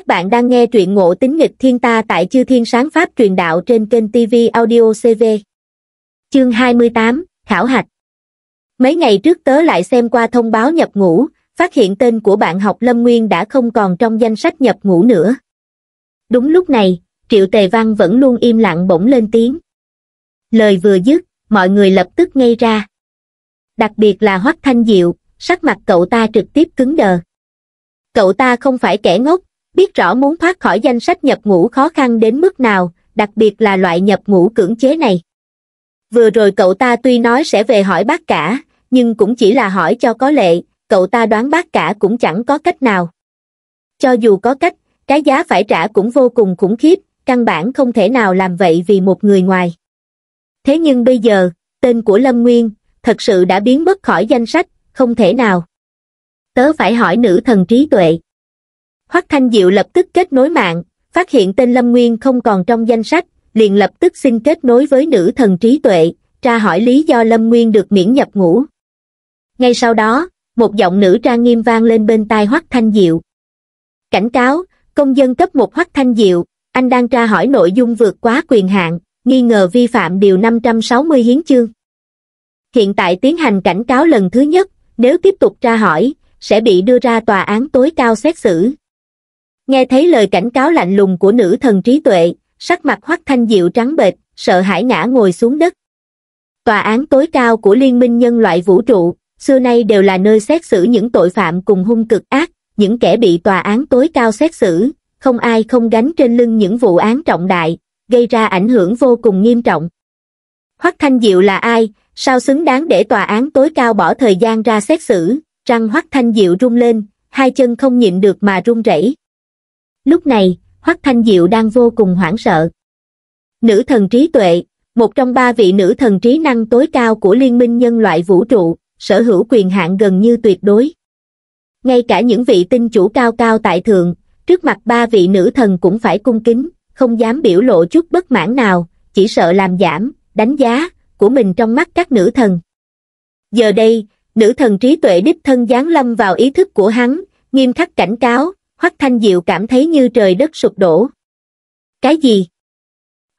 Các bạn đang nghe truyện ngộ tính nghịch thiên ta tại chư thiên sáng pháp truyền đạo trên kênh TV Audio CV. Chương 28, Khảo hạch Mấy ngày trước tớ lại xem qua thông báo nhập ngũ, phát hiện tên của bạn học Lâm Nguyên đã không còn trong danh sách nhập ngũ nữa. Đúng lúc này, Triệu Tề Văn vẫn luôn im lặng bỗng lên tiếng. Lời vừa dứt, mọi người lập tức ngây ra. Đặc biệt là Hoắc Thanh Diệu, sắc mặt cậu ta trực tiếp cứng đờ. Cậu ta không phải kẻ ngốc, biết rõ muốn thoát khỏi danh sách nhập ngũ khó khăn đến mức nào, đặc biệt là loại nhập ngũ cưỡng chế này. Vừa rồi cậu ta tuy nói sẽ về hỏi bác cả, nhưng cũng chỉ là hỏi cho có lệ, cậu ta đoán bác cả cũng chẳng có cách nào. Cho dù có cách, cái giá phải trả cũng vô cùng khủng khiếp, căn bản không thể nào làm vậy vì một người ngoài. Thế nhưng bây giờ, tên của Lâm Nguyên, thật sự đã biến mất khỏi danh sách, không thể nào. Tớ phải hỏi nữ thần trí tuệ. Hoắc Thanh Diệu lập tức kết nối mạng, phát hiện tên Lâm Nguyên không còn trong danh sách, liền lập tức xin kết nối với nữ thần trí tuệ, tra hỏi lý do Lâm Nguyên được miễn nhập ngũ. Ngay sau đó, một giọng nữ trang nghiêm vang lên bên tai Hoắc Thanh Diệu. Cảnh cáo, công dân cấp một Hoắc Thanh Diệu, anh đang tra hỏi nội dung vượt quá quyền hạn, nghi ngờ vi phạm điều 560 hiến chương. Hiện tại tiến hành cảnh cáo lần thứ nhất, nếu tiếp tục tra hỏi, sẽ bị đưa ra tòa án tối cao xét xử. Nghe thấy lời cảnh cáo lạnh lùng của nữ thần trí tuệ, sắc mặt Hoắc Thanh Diệu trắng bệch, sợ hãi ngã ngồi xuống đất. Tòa án tối cao của Liên minh nhân loại vũ trụ, xưa nay đều là nơi xét xử những tội phạm cùng hung cực ác, những kẻ bị tòa án tối cao xét xử, không ai không gánh trên lưng những vụ án trọng đại, gây ra ảnh hưởng vô cùng nghiêm trọng. Hoắc Thanh Diệu là ai, sao xứng đáng để tòa án tối cao bỏ thời gian ra xét xử, răng Hoắc Thanh Diệu rung lên, hai chân không nhịn được mà run rẩy lúc này hoắc thanh diệu đang vô cùng hoảng sợ nữ thần trí tuệ một trong ba vị nữ thần trí năng tối cao của liên minh nhân loại vũ trụ sở hữu quyền hạn gần như tuyệt đối ngay cả những vị tinh chủ cao cao tại thượng trước mặt ba vị nữ thần cũng phải cung kính không dám biểu lộ chút bất mãn nào chỉ sợ làm giảm đánh giá của mình trong mắt các nữ thần giờ đây nữ thần trí tuệ đích thân giáng lâm vào ý thức của hắn nghiêm khắc cảnh cáo Hoắc Thanh Diệu cảm thấy như trời đất sụp đổ. Cái gì?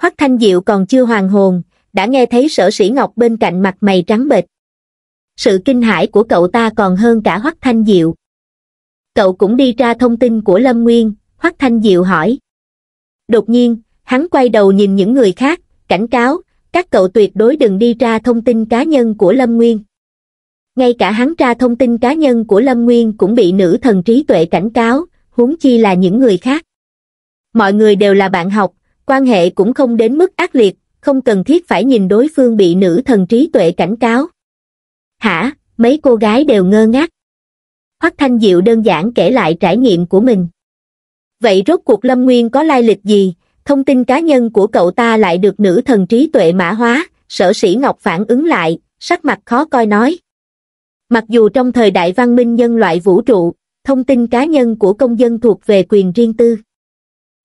Hoắc Thanh Diệu còn chưa hoàn hồn, đã nghe thấy sở sĩ Ngọc bên cạnh mặt mày trắng bệch. Sự kinh hãi của cậu ta còn hơn cả Hoắc Thanh Diệu. Cậu cũng đi tra thông tin của Lâm Nguyên, Hoắc Thanh Diệu hỏi. Đột nhiên, hắn quay đầu nhìn những người khác, cảnh cáo, các cậu tuyệt đối đừng đi tra thông tin cá nhân của Lâm Nguyên. Ngay cả hắn tra thông tin cá nhân của Lâm Nguyên cũng bị nữ thần trí tuệ cảnh cáo, huống chi là những người khác. Mọi người đều là bạn học, quan hệ cũng không đến mức ác liệt, không cần thiết phải nhìn đối phương bị nữ thần trí tuệ cảnh cáo. Hả, mấy cô gái đều ngơ ngác. Hoắc Thanh Diệu đơn giản kể lại trải nghiệm của mình. Vậy rốt cuộc Lâm Nguyên có lai lịch gì, thông tin cá nhân của cậu ta lại được nữ thần trí tuệ mã hóa, sở sĩ Ngọc phản ứng lại, sắc mặt khó coi nói. Mặc dù trong thời đại văn minh nhân loại vũ trụ, thông tin cá nhân của công dân thuộc về quyền riêng tư.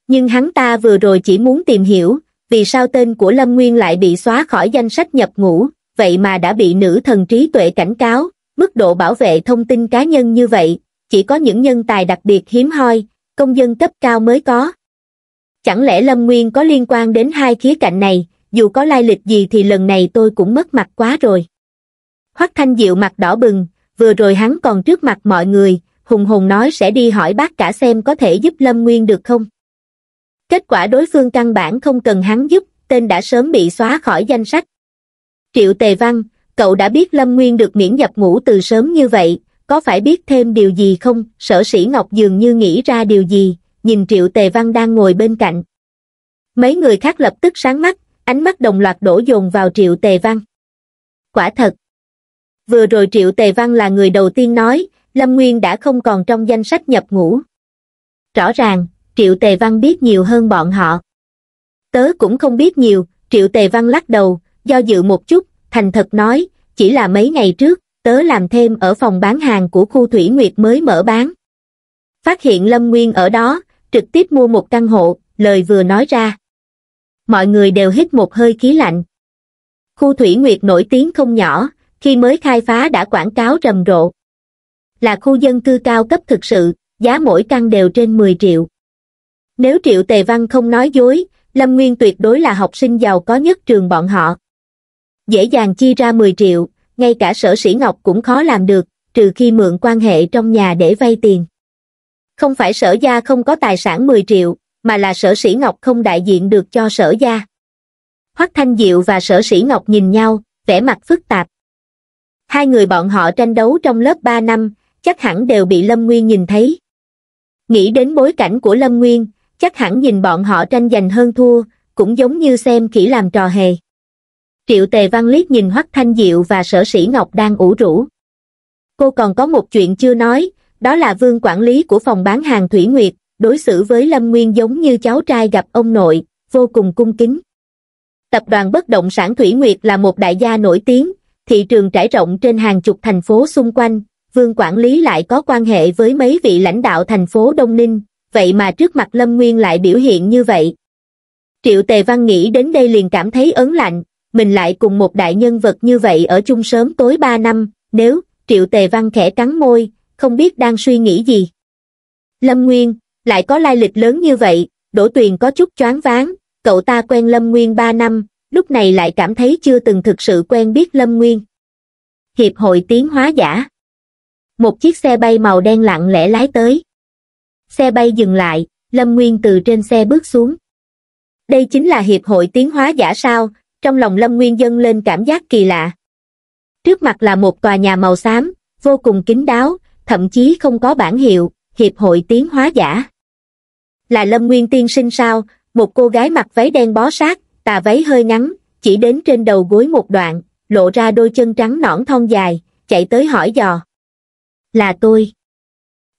Nhưng hắn ta vừa rồi chỉ muốn tìm hiểu, vì sao tên của Lâm Nguyên lại bị xóa khỏi danh sách nhập ngũ, vậy mà đã bị nữ thần trí tuệ cảnh cáo, mức độ bảo vệ thông tin cá nhân như vậy, chỉ có những nhân tài đặc biệt hiếm hoi, công dân cấp cao mới có. Chẳng lẽ Lâm Nguyên có liên quan đến hai khía cạnh này, dù có lai lịch gì thì lần này tôi cũng mất mặt quá rồi. Hoắc Thanh Diệu mặt đỏ bừng, vừa rồi hắn còn trước mặt mọi người, hùng hồn nói sẽ đi hỏi bác cả xem có thể giúp Lâm Nguyên được không. Kết quả đối phương căn bản không cần hắn giúp, tên đã sớm bị xóa khỏi danh sách. Triệu Tề Văn, cậu đã biết Lâm Nguyên được miễn nhập ngũ từ sớm như vậy, có phải biết thêm điều gì không? Sở sĩ Ngọc dường như nghĩ ra điều gì, nhìn Triệu Tề Văn đang ngồi bên cạnh. Mấy người khác lập tức sáng mắt, ánh mắt đồng loạt đổ dồn vào Triệu Tề Văn. Quả thật, vừa rồi Triệu Tề Văn là người đầu tiên nói, Lâm Nguyên đã không còn trong danh sách nhập ngũ. Rõ ràng, Triệu Tề Văn biết nhiều hơn bọn họ. Tớ cũng không biết nhiều, Triệu Tề Văn lắc đầu, do dự một chút, thành thật nói, chỉ là mấy ngày trước, tớ làm thêm ở phòng bán hàng của khu Thủy Nguyệt mới mở bán. Phát hiện Lâm Nguyên ở đó, trực tiếp mua một căn hộ, lời vừa nói ra. Mọi người đều hít một hơi khí lạnh. Khu Thủy Nguyệt nổi tiếng không nhỏ, khi mới khai phá đã quảng cáo rầm rộ là khu dân cư cao cấp thực sự giá mỗi căn đều trên 10 triệu nếu triệu tề văn không nói dối lâm nguyên tuyệt đối là học sinh giàu có nhất trường bọn họ dễ dàng chi ra 10 triệu ngay cả sở sĩ ngọc cũng khó làm được trừ khi mượn quan hệ trong nhà để vay tiền không phải sở gia không có tài sản 10 triệu mà là sở sĩ ngọc không đại diện được cho sở gia hoắc thanh diệu và sở sĩ ngọc nhìn nhau vẻ mặt phức tạp hai người bọn họ tranh đấu trong lớp ba năm chắc hẳn đều bị Lâm Nguyên nhìn thấy. Nghĩ đến bối cảnh của Lâm Nguyên, chắc hẳn nhìn bọn họ tranh giành hơn thua, cũng giống như xem kỹ làm trò hề. Triệu Tề Văn liếc nhìn Hoắc Thanh Diệu và Sở Sĩ Ngọc đang ủ rũ. Cô còn có một chuyện chưa nói, đó là vương quản lý của phòng bán hàng Thủy Nguyệt, đối xử với Lâm Nguyên giống như cháu trai gặp ông nội, vô cùng cung kính. Tập đoàn bất động sản Thủy Nguyệt là một đại gia nổi tiếng, thị trường trải rộng trên hàng chục thành phố xung quanh, vương quản lý lại có quan hệ với mấy vị lãnh đạo thành phố Đông Ninh, vậy mà trước mặt Lâm Nguyên lại biểu hiện như vậy. Triệu Tề Văn nghĩ đến đây liền cảm thấy ớn lạnh, mình lại cùng một đại nhân vật như vậy ở chung sớm tối 3 năm, nếu, Triệu Tề Văn khẽ cắn môi, không biết đang suy nghĩ gì. Lâm Nguyên, lại có lai lịch lớn như vậy, Đỗ Tuyền có chút choáng váng, cậu ta quen Lâm Nguyên 3 năm, lúc này lại cảm thấy chưa từng thực sự quen biết Lâm Nguyên. Hiệp hội tiến hóa giả một chiếc xe bay màu đen lặng lẽ lái tới. Xe bay dừng lại, Lâm Nguyên từ trên xe bước xuống. Đây chính là Hiệp hội Tiến hóa giả sao, trong lòng Lâm Nguyên dâng lên cảm giác kỳ lạ. Trước mặt là một tòa nhà màu xám, vô cùng kín đáo, thậm chí không có bản hiệu, Hiệp hội Tiến hóa giả. Là Lâm Nguyên tiên sinh sao, một cô gái mặc váy đen bó sát, tà váy hơi ngắn, chỉ đến trên đầu gối một đoạn, lộ ra đôi chân trắng nõn thon dài, chạy tới hỏi dò là tôi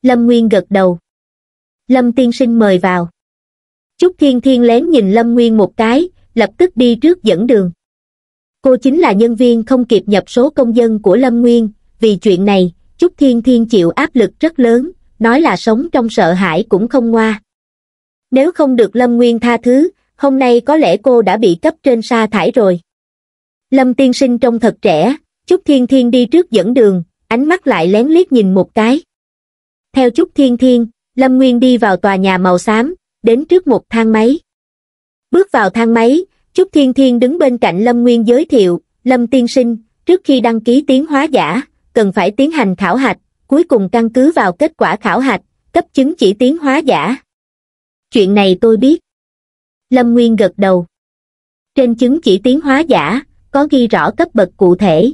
lâm nguyên gật đầu lâm tiên sinh mời vào chúc thiên thiên lén nhìn lâm nguyên một cái lập tức đi trước dẫn đường cô chính là nhân viên không kịp nhập số công dân của lâm nguyên vì chuyện này chúc thiên thiên chịu áp lực rất lớn nói là sống trong sợ hãi cũng không ngoa nếu không được lâm nguyên tha thứ hôm nay có lẽ cô đã bị cấp trên sa thải rồi lâm tiên sinh trông thật trẻ chúc thiên thiên đi trước dẫn đường ánh mắt lại lén liếc nhìn một cái. Theo chút thiên thiên, Lâm Nguyên đi vào tòa nhà màu xám, đến trước một thang máy. Bước vào thang máy, Trúc Thiên Thiên đứng bên cạnh Lâm Nguyên giới thiệu, Lâm Tiên Sinh, trước khi đăng ký tiến hóa giả, cần phải tiến hành khảo hạch, cuối cùng căn cứ vào kết quả khảo hạch, cấp chứng chỉ tiến hóa giả. Chuyện này tôi biết. Lâm Nguyên gật đầu. Trên chứng chỉ tiến hóa giả, có ghi rõ cấp bậc cụ thể.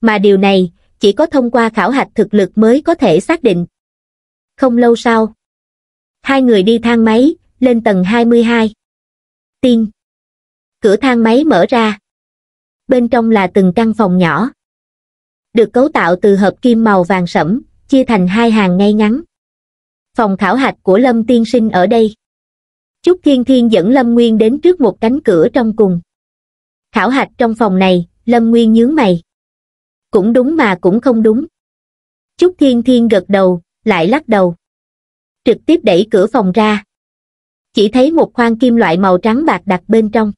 Mà điều này, chỉ có thông qua khảo hạch thực lực mới có thể xác định. Không lâu sau, hai người đi thang máy, lên tầng 22. Tiên. Cửa thang máy mở ra. Bên trong là từng căn phòng nhỏ. Được cấu tạo từ hợp kim màu vàng sẫm, chia thành hai hàng ngay ngắn. Phòng khảo hạch của Lâm Tiên Sinh ở đây. Trúc Thiên Thiên dẫn Lâm Nguyên đến trước một cánh cửa trong cùng. Khảo hạch trong phòng này, Lâm Nguyên nhướng mày cũng đúng mà cũng không đúng. Chúc Thiên Thiên gật đầu, lại lắc đầu. Trực tiếp đẩy cửa phòng ra. Chỉ thấy một khoang kim loại màu trắng bạc đặt bên trong.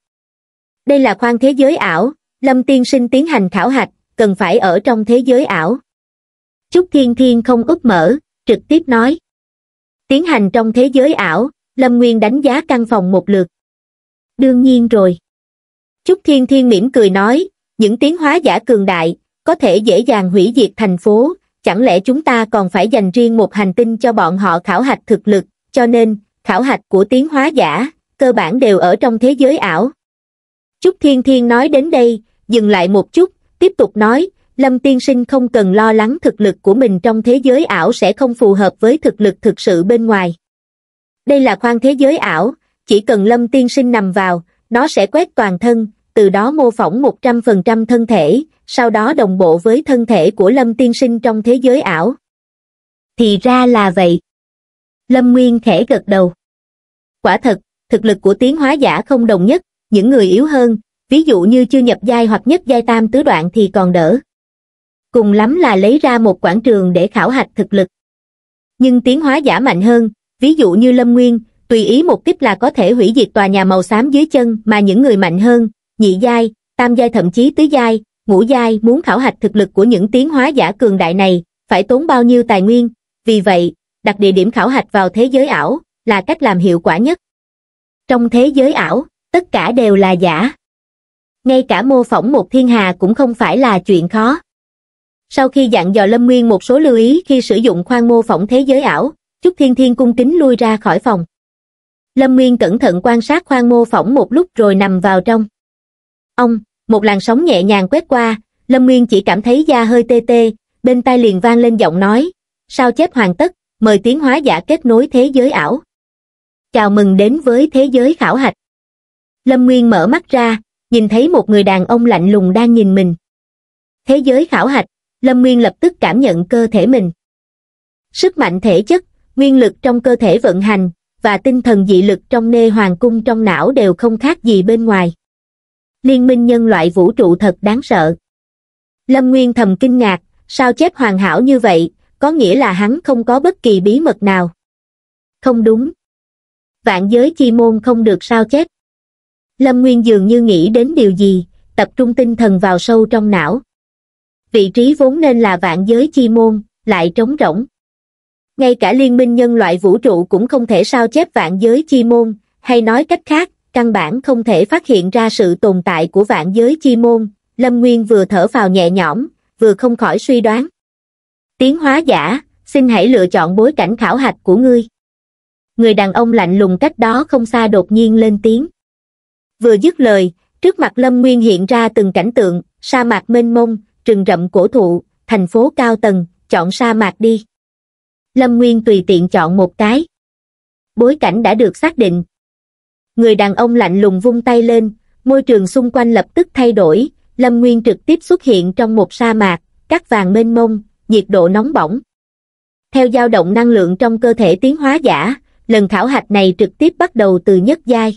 Đây là khoang thế giới ảo, Lâm Tiên Sinh tiến hành khảo hạch, cần phải ở trong thế giới ảo. Chúc Thiên Thiên không úp mở, trực tiếp nói. Tiến hành trong thế giới ảo, Lâm Nguyên đánh giá căn phòng một lượt. Đương nhiên rồi. Chúc Thiên Thiên mỉm cười nói, những tiếng hóa giả cường đại, có thể dễ dàng hủy diệt thành phố, chẳng lẽ chúng ta còn phải dành riêng một hành tinh cho bọn họ khảo hạch thực lực, cho nên, khảo hạch của tiến hóa giả, cơ bản đều ở trong thế giới ảo. Trúc Thiên Thiên nói đến đây, dừng lại một chút, tiếp tục nói, Lâm Tiên Sinh không cần lo lắng thực lực của mình trong thế giới ảo sẽ không phù hợp với thực lực thực sự bên ngoài. Đây là khoang thế giới ảo, chỉ cần Lâm Tiên Sinh nằm vào, nó sẽ quét toàn thân, từ đó mô phỏng 100% thân thể, sau đó đồng bộ với thân thể của Lâm Tiên Sinh trong thế giới ảo. Thì ra là vậy. Lâm Nguyên khẽ gật đầu. Quả thật, thực lực của tiến hóa giả không đồng nhất, những người yếu hơn, ví dụ như chưa nhập giai hoặc nhất giai tam tứ đoạn thì còn đỡ. Cùng lắm là lấy ra một quảng trường để khảo hạch thực lực. Nhưng tiến hóa giả mạnh hơn, ví dụ như Lâm Nguyên, tùy ý một kích là có thể hủy diệt tòa nhà màu xám dưới chân mà những người mạnh hơn, nhị giai, tam giai thậm chí tứ giai, ngũ giai muốn khảo hạch thực lực của những tiến hóa giả cường đại này, phải tốn bao nhiêu tài nguyên, vì vậy, đặt địa điểm khảo hạch vào thế giới ảo là cách làm hiệu quả nhất. Trong thế giới ảo, tất cả đều là giả. Ngay cả mô phỏng một thiên hà cũng không phải là chuyện khó. Sau khi dặn dò Lâm Nguyên một số lưu ý khi sử dụng khoan mô phỏng thế giới ảo, Trúc Thiên Thiên cung kính lui ra khỏi phòng. Lâm Nguyên cẩn thận quan sát khoan mô phỏng một lúc rồi nằm vào trong ông một làn sóng nhẹ nhàng quét qua lâm nguyên chỉ cảm thấy da hơi tê tê bên tai liền vang lên giọng nói sao chép hoàn tất mời tiến hóa giả kết nối thế giới ảo chào mừng đến với thế giới khảo hạch lâm nguyên mở mắt ra nhìn thấy một người đàn ông lạnh lùng đang nhìn mình thế giới khảo hạch lâm nguyên lập tức cảm nhận cơ thể mình sức mạnh thể chất nguyên lực trong cơ thể vận hành và tinh thần dị lực trong nê hoàng cung trong não đều không khác gì bên ngoài liên minh nhân loại vũ trụ thật đáng sợ. Lâm Nguyên thầm kinh ngạc, sao chép hoàn hảo như vậy, có nghĩa là hắn không có bất kỳ bí mật nào. Không đúng. Vạn giới chi môn không được sao chép. Lâm Nguyên dường như nghĩ đến điều gì, tập trung tinh thần vào sâu trong não. Vị trí vốn nên là vạn giới chi môn, lại trống rỗng. Ngay cả liên minh nhân loại vũ trụ cũng không thể sao chép vạn giới chi môn, hay nói cách khác, căn bản không thể phát hiện ra sự tồn tại của vạn giới chi môn, Lâm Nguyên vừa thở vào nhẹ nhõm, vừa không khỏi suy đoán. Tiến hóa giả, xin hãy lựa chọn bối cảnh khảo hạch của ngươi. Người đàn ông lạnh lùng cách đó không xa đột nhiên lên tiếng. Vừa dứt lời, trước mặt Lâm Nguyên hiện ra từng cảnh tượng, sa mạc mênh mông, rừng rậm cổ thụ, thành phố cao tầng, chọn sa mạc đi. Lâm Nguyên tùy tiện chọn một cái. Bối cảnh đã được xác định, người đàn ông lạnh lùng vung tay lên, môi trường xung quanh lập tức thay đổi, Lâm Nguyên trực tiếp xuất hiện trong một sa mạc, cát vàng mênh mông, nhiệt độ nóng bỏng. Theo dao động năng lượng trong cơ thể tiến hóa giả, lần khảo hạch này trực tiếp bắt đầu từ nhất giai.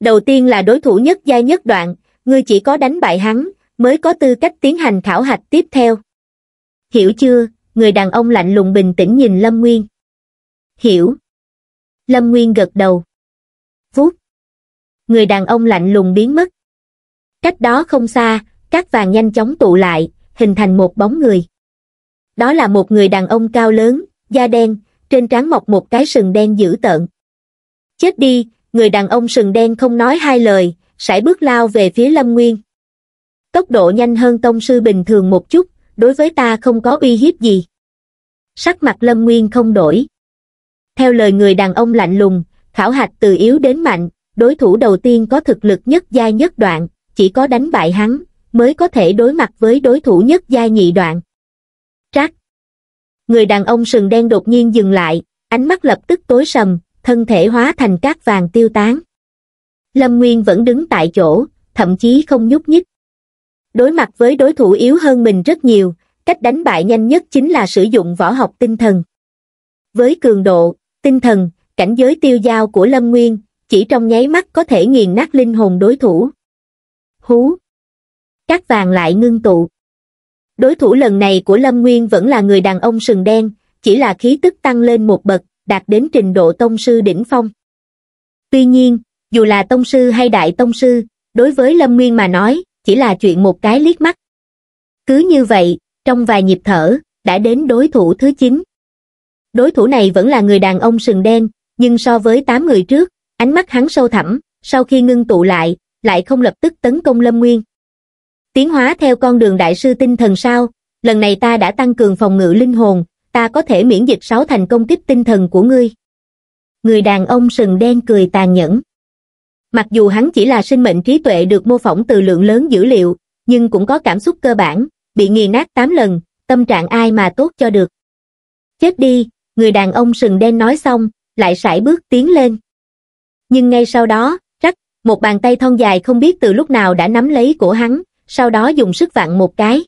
Đầu tiên là đối thủ nhất giai nhất đoạn, ngươi chỉ có đánh bại hắn, mới có tư cách tiến hành khảo hạch tiếp theo. Hiểu chưa, người đàn ông lạnh lùng bình tĩnh nhìn Lâm Nguyên. Hiểu. Lâm Nguyên gật đầu vuốt người đàn ông lạnh lùng biến mất cách đó không xa cát vàng nhanh chóng tụ lại hình thành một bóng người đó là một người đàn ông cao lớn da đen trên trán mọc một cái sừng đen dữ tợn chết đi người đàn ông sừng đen không nói hai lời sải bước lao về phía lâm nguyên tốc độ nhanh hơn tông sư bình thường một chút đối với ta không có uy hiếp gì sắc mặt lâm nguyên không đổi theo lời người đàn ông lạnh lùng khảo hạch từ yếu đến mạnh, đối thủ đầu tiên có thực lực nhất giai nhất đoạn, chỉ có đánh bại hắn, mới có thể đối mặt với đối thủ nhất giai nhị đoạn. Trác Người đàn ông sừng đen đột nhiên dừng lại, ánh mắt lập tức tối sầm, thân thể hóa thành cát vàng tiêu tán. Lâm Nguyên vẫn đứng tại chỗ, thậm chí không nhúc nhích. Đối mặt với đối thủ yếu hơn mình rất nhiều, cách đánh bại nhanh nhất chính là sử dụng võ học tinh thần. Với cường độ, tinh thần, cảnh giới tiêu giao của Lâm Nguyên, chỉ trong nháy mắt có thể nghiền nát linh hồn đối thủ. Hú! Các vàng lại ngưng tụ. Đối thủ lần này của Lâm Nguyên vẫn là người đàn ông sừng đen, chỉ là khí tức tăng lên một bậc, đạt đến trình độ tông sư đỉnh phong. Tuy nhiên, dù là tông sư hay đại tông sư, đối với Lâm Nguyên mà nói, chỉ là chuyện một cái liếc mắt. Cứ như vậy, trong vài nhịp thở, đã đến đối thủ thứ 9. Đối thủ này vẫn là người đàn ông sừng đen, nhưng so với tám người trước, ánh mắt hắn sâu thẳm, sau khi ngưng tụ lại, lại không lập tức tấn công Lâm Nguyên. Tiến hóa theo con đường đại sư tinh thần sao, lần này ta đã tăng cường phòng ngự linh hồn, ta có thể miễn dịch sáu thành công kích tinh thần của ngươi. Người đàn ông sừng đen cười tàn nhẫn. Mặc dù hắn chỉ là sinh mệnh trí tuệ được mô phỏng từ lượng lớn dữ liệu, nhưng cũng có cảm xúc cơ bản, bị nghi nát 8 lần, tâm trạng ai mà tốt cho được. Chết đi, người đàn ông sừng đen nói xong, lại sải bước tiến lên. Nhưng ngay sau đó, rắc, một bàn tay thon dài không biết từ lúc nào đã nắm lấy cổ hắn, sau đó dùng sức vặn một cái.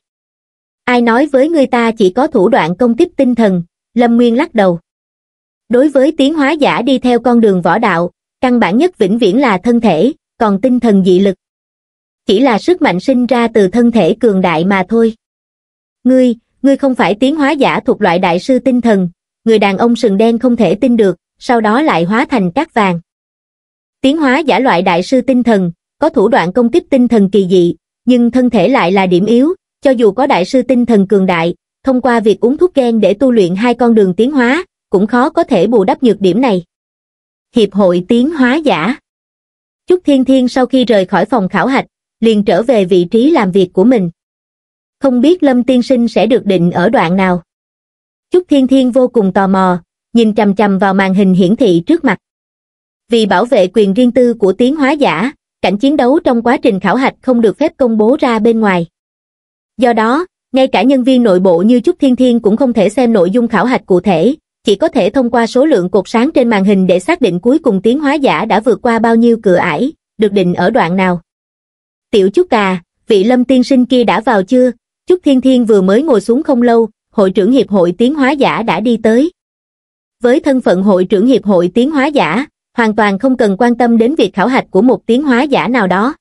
Ai nói với người ta chỉ có thủ đoạn công kích tinh thần, Lâm Nguyên lắc đầu. Đối với tiến hóa giả đi theo con đường võ đạo, căn bản nhất vĩnh viễn là thân thể, còn tinh thần dị lực. Chỉ là sức mạnh sinh ra từ thân thể cường đại mà thôi. Ngươi, ngươi không phải tiến hóa giả thuộc loại đại sư tinh thần, người đàn ông sừng đen không thể tin được, sau đó lại hóa thành cát vàng. Tiến hóa giả loại đại sư tinh thần, có thủ đoạn công kích tinh thần kỳ dị, nhưng thân thể lại là điểm yếu, cho dù có đại sư tinh thần cường đại, thông qua việc uống thuốc gen để tu luyện hai con đường tiến hóa, cũng khó có thể bù đắp nhược điểm này. Hiệp hội tiến hóa giả Chúc Thiên Thiên sau khi rời khỏi phòng khảo hạch, liền trở về vị trí làm việc của mình. Không biết Lâm Tiên Sinh sẽ được định ở đoạn nào. Chúc Thiên Thiên vô cùng tò mò, nhìn chằm chằm vào màn hình hiển thị trước mặt. Vì bảo vệ quyền riêng tư của tiến hóa giả, cảnh chiến đấu trong quá trình khảo hạch không được phép công bố ra bên ngoài. Do đó, ngay cả nhân viên nội bộ như Trúc Thiên Thiên cũng không thể xem nội dung khảo hạch cụ thể, chỉ có thể thông qua số lượng cột sáng trên màn hình để xác định cuối cùng tiến hóa giả đã vượt qua bao nhiêu cửa ải, được định ở đoạn nào. Tiểu Trúc Cà, vị lâm tiên sinh kia đã vào chưa? Trúc Thiên Thiên vừa mới ngồi xuống không lâu, hội trưởng hiệp hội tiến hóa giả đã đi tới với thân phận hội trưởng hiệp hội tiến hóa giả, hoàn toàn không cần quan tâm đến việc khảo hạch của một tiến hóa giả nào đó.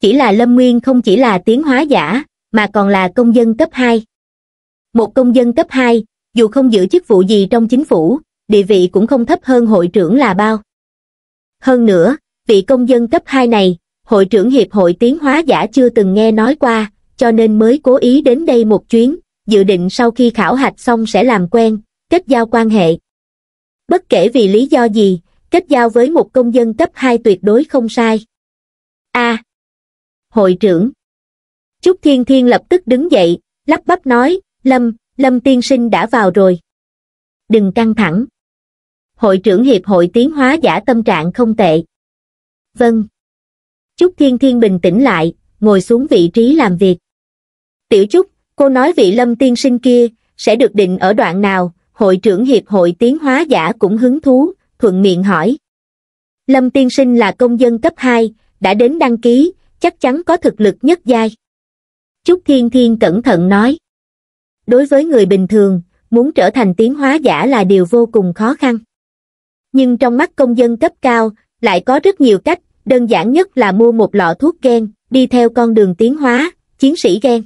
Chỉ là Lâm Nguyên không chỉ là tiến hóa giả, mà còn là công dân cấp 2. Một công dân cấp 2, dù không giữ chức vụ gì trong chính phủ, địa vị cũng không thấp hơn hội trưởng là bao. Hơn nữa, vị công dân cấp 2 này, hội trưởng hiệp hội tiến hóa giả chưa từng nghe nói qua, cho nên mới cố ý đến đây một chuyến, dự định sau khi khảo hạch xong sẽ làm quen, kết giao quan hệ bất kể vì lý do gì kết giao với một công dân cấp hai tuyệt đối không sai a hội trưởng trúc thiên thiên lập tức đứng dậy lắp bắp nói lâm lâm tiên sinh đã vào rồi đừng căng thẳng hội trưởng hiệp hội tiến hóa giả tâm trạng không tệ vâng trúc thiên thiên bình tĩnh lại ngồi xuống vị trí làm việc tiểu trúc cô nói vị lâm tiên sinh kia sẽ được định ở đoạn nào hội trưởng Hiệp hội Tiến hóa giả cũng hứng thú, thuận miệng hỏi. Lâm Tiên Sinh là công dân cấp 2, đã đến đăng ký, chắc chắn có thực lực nhất giai. Trúc Thiên Thiên cẩn thận nói. Đối với người bình thường, muốn trở thành tiến hóa giả là điều vô cùng khó khăn. Nhưng trong mắt công dân cấp cao, lại có rất nhiều cách, đơn giản nhất là mua một lọ thuốc gen, đi theo con đường tiến hóa, chiến sĩ gen.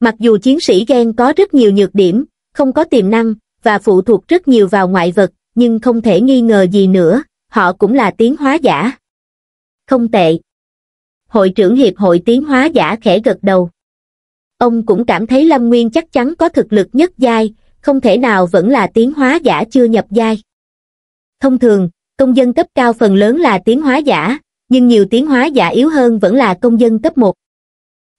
Mặc dù chiến sĩ gen có rất nhiều nhược điểm, không có tiềm năng, và phụ thuộc rất nhiều vào ngoại vật, nhưng không thể nghi ngờ gì nữa, họ cũng là tiến hóa giả. Không tệ. Hội trưởng Hiệp hội tiến hóa giả khẽ gật đầu. Ông cũng cảm thấy Lâm Nguyên chắc chắn có thực lực nhất giai, không thể nào vẫn là tiến hóa giả chưa nhập giai. Thông thường, công dân cấp cao phần lớn là tiến hóa giả, nhưng nhiều tiến hóa giả yếu hơn vẫn là công dân cấp 1.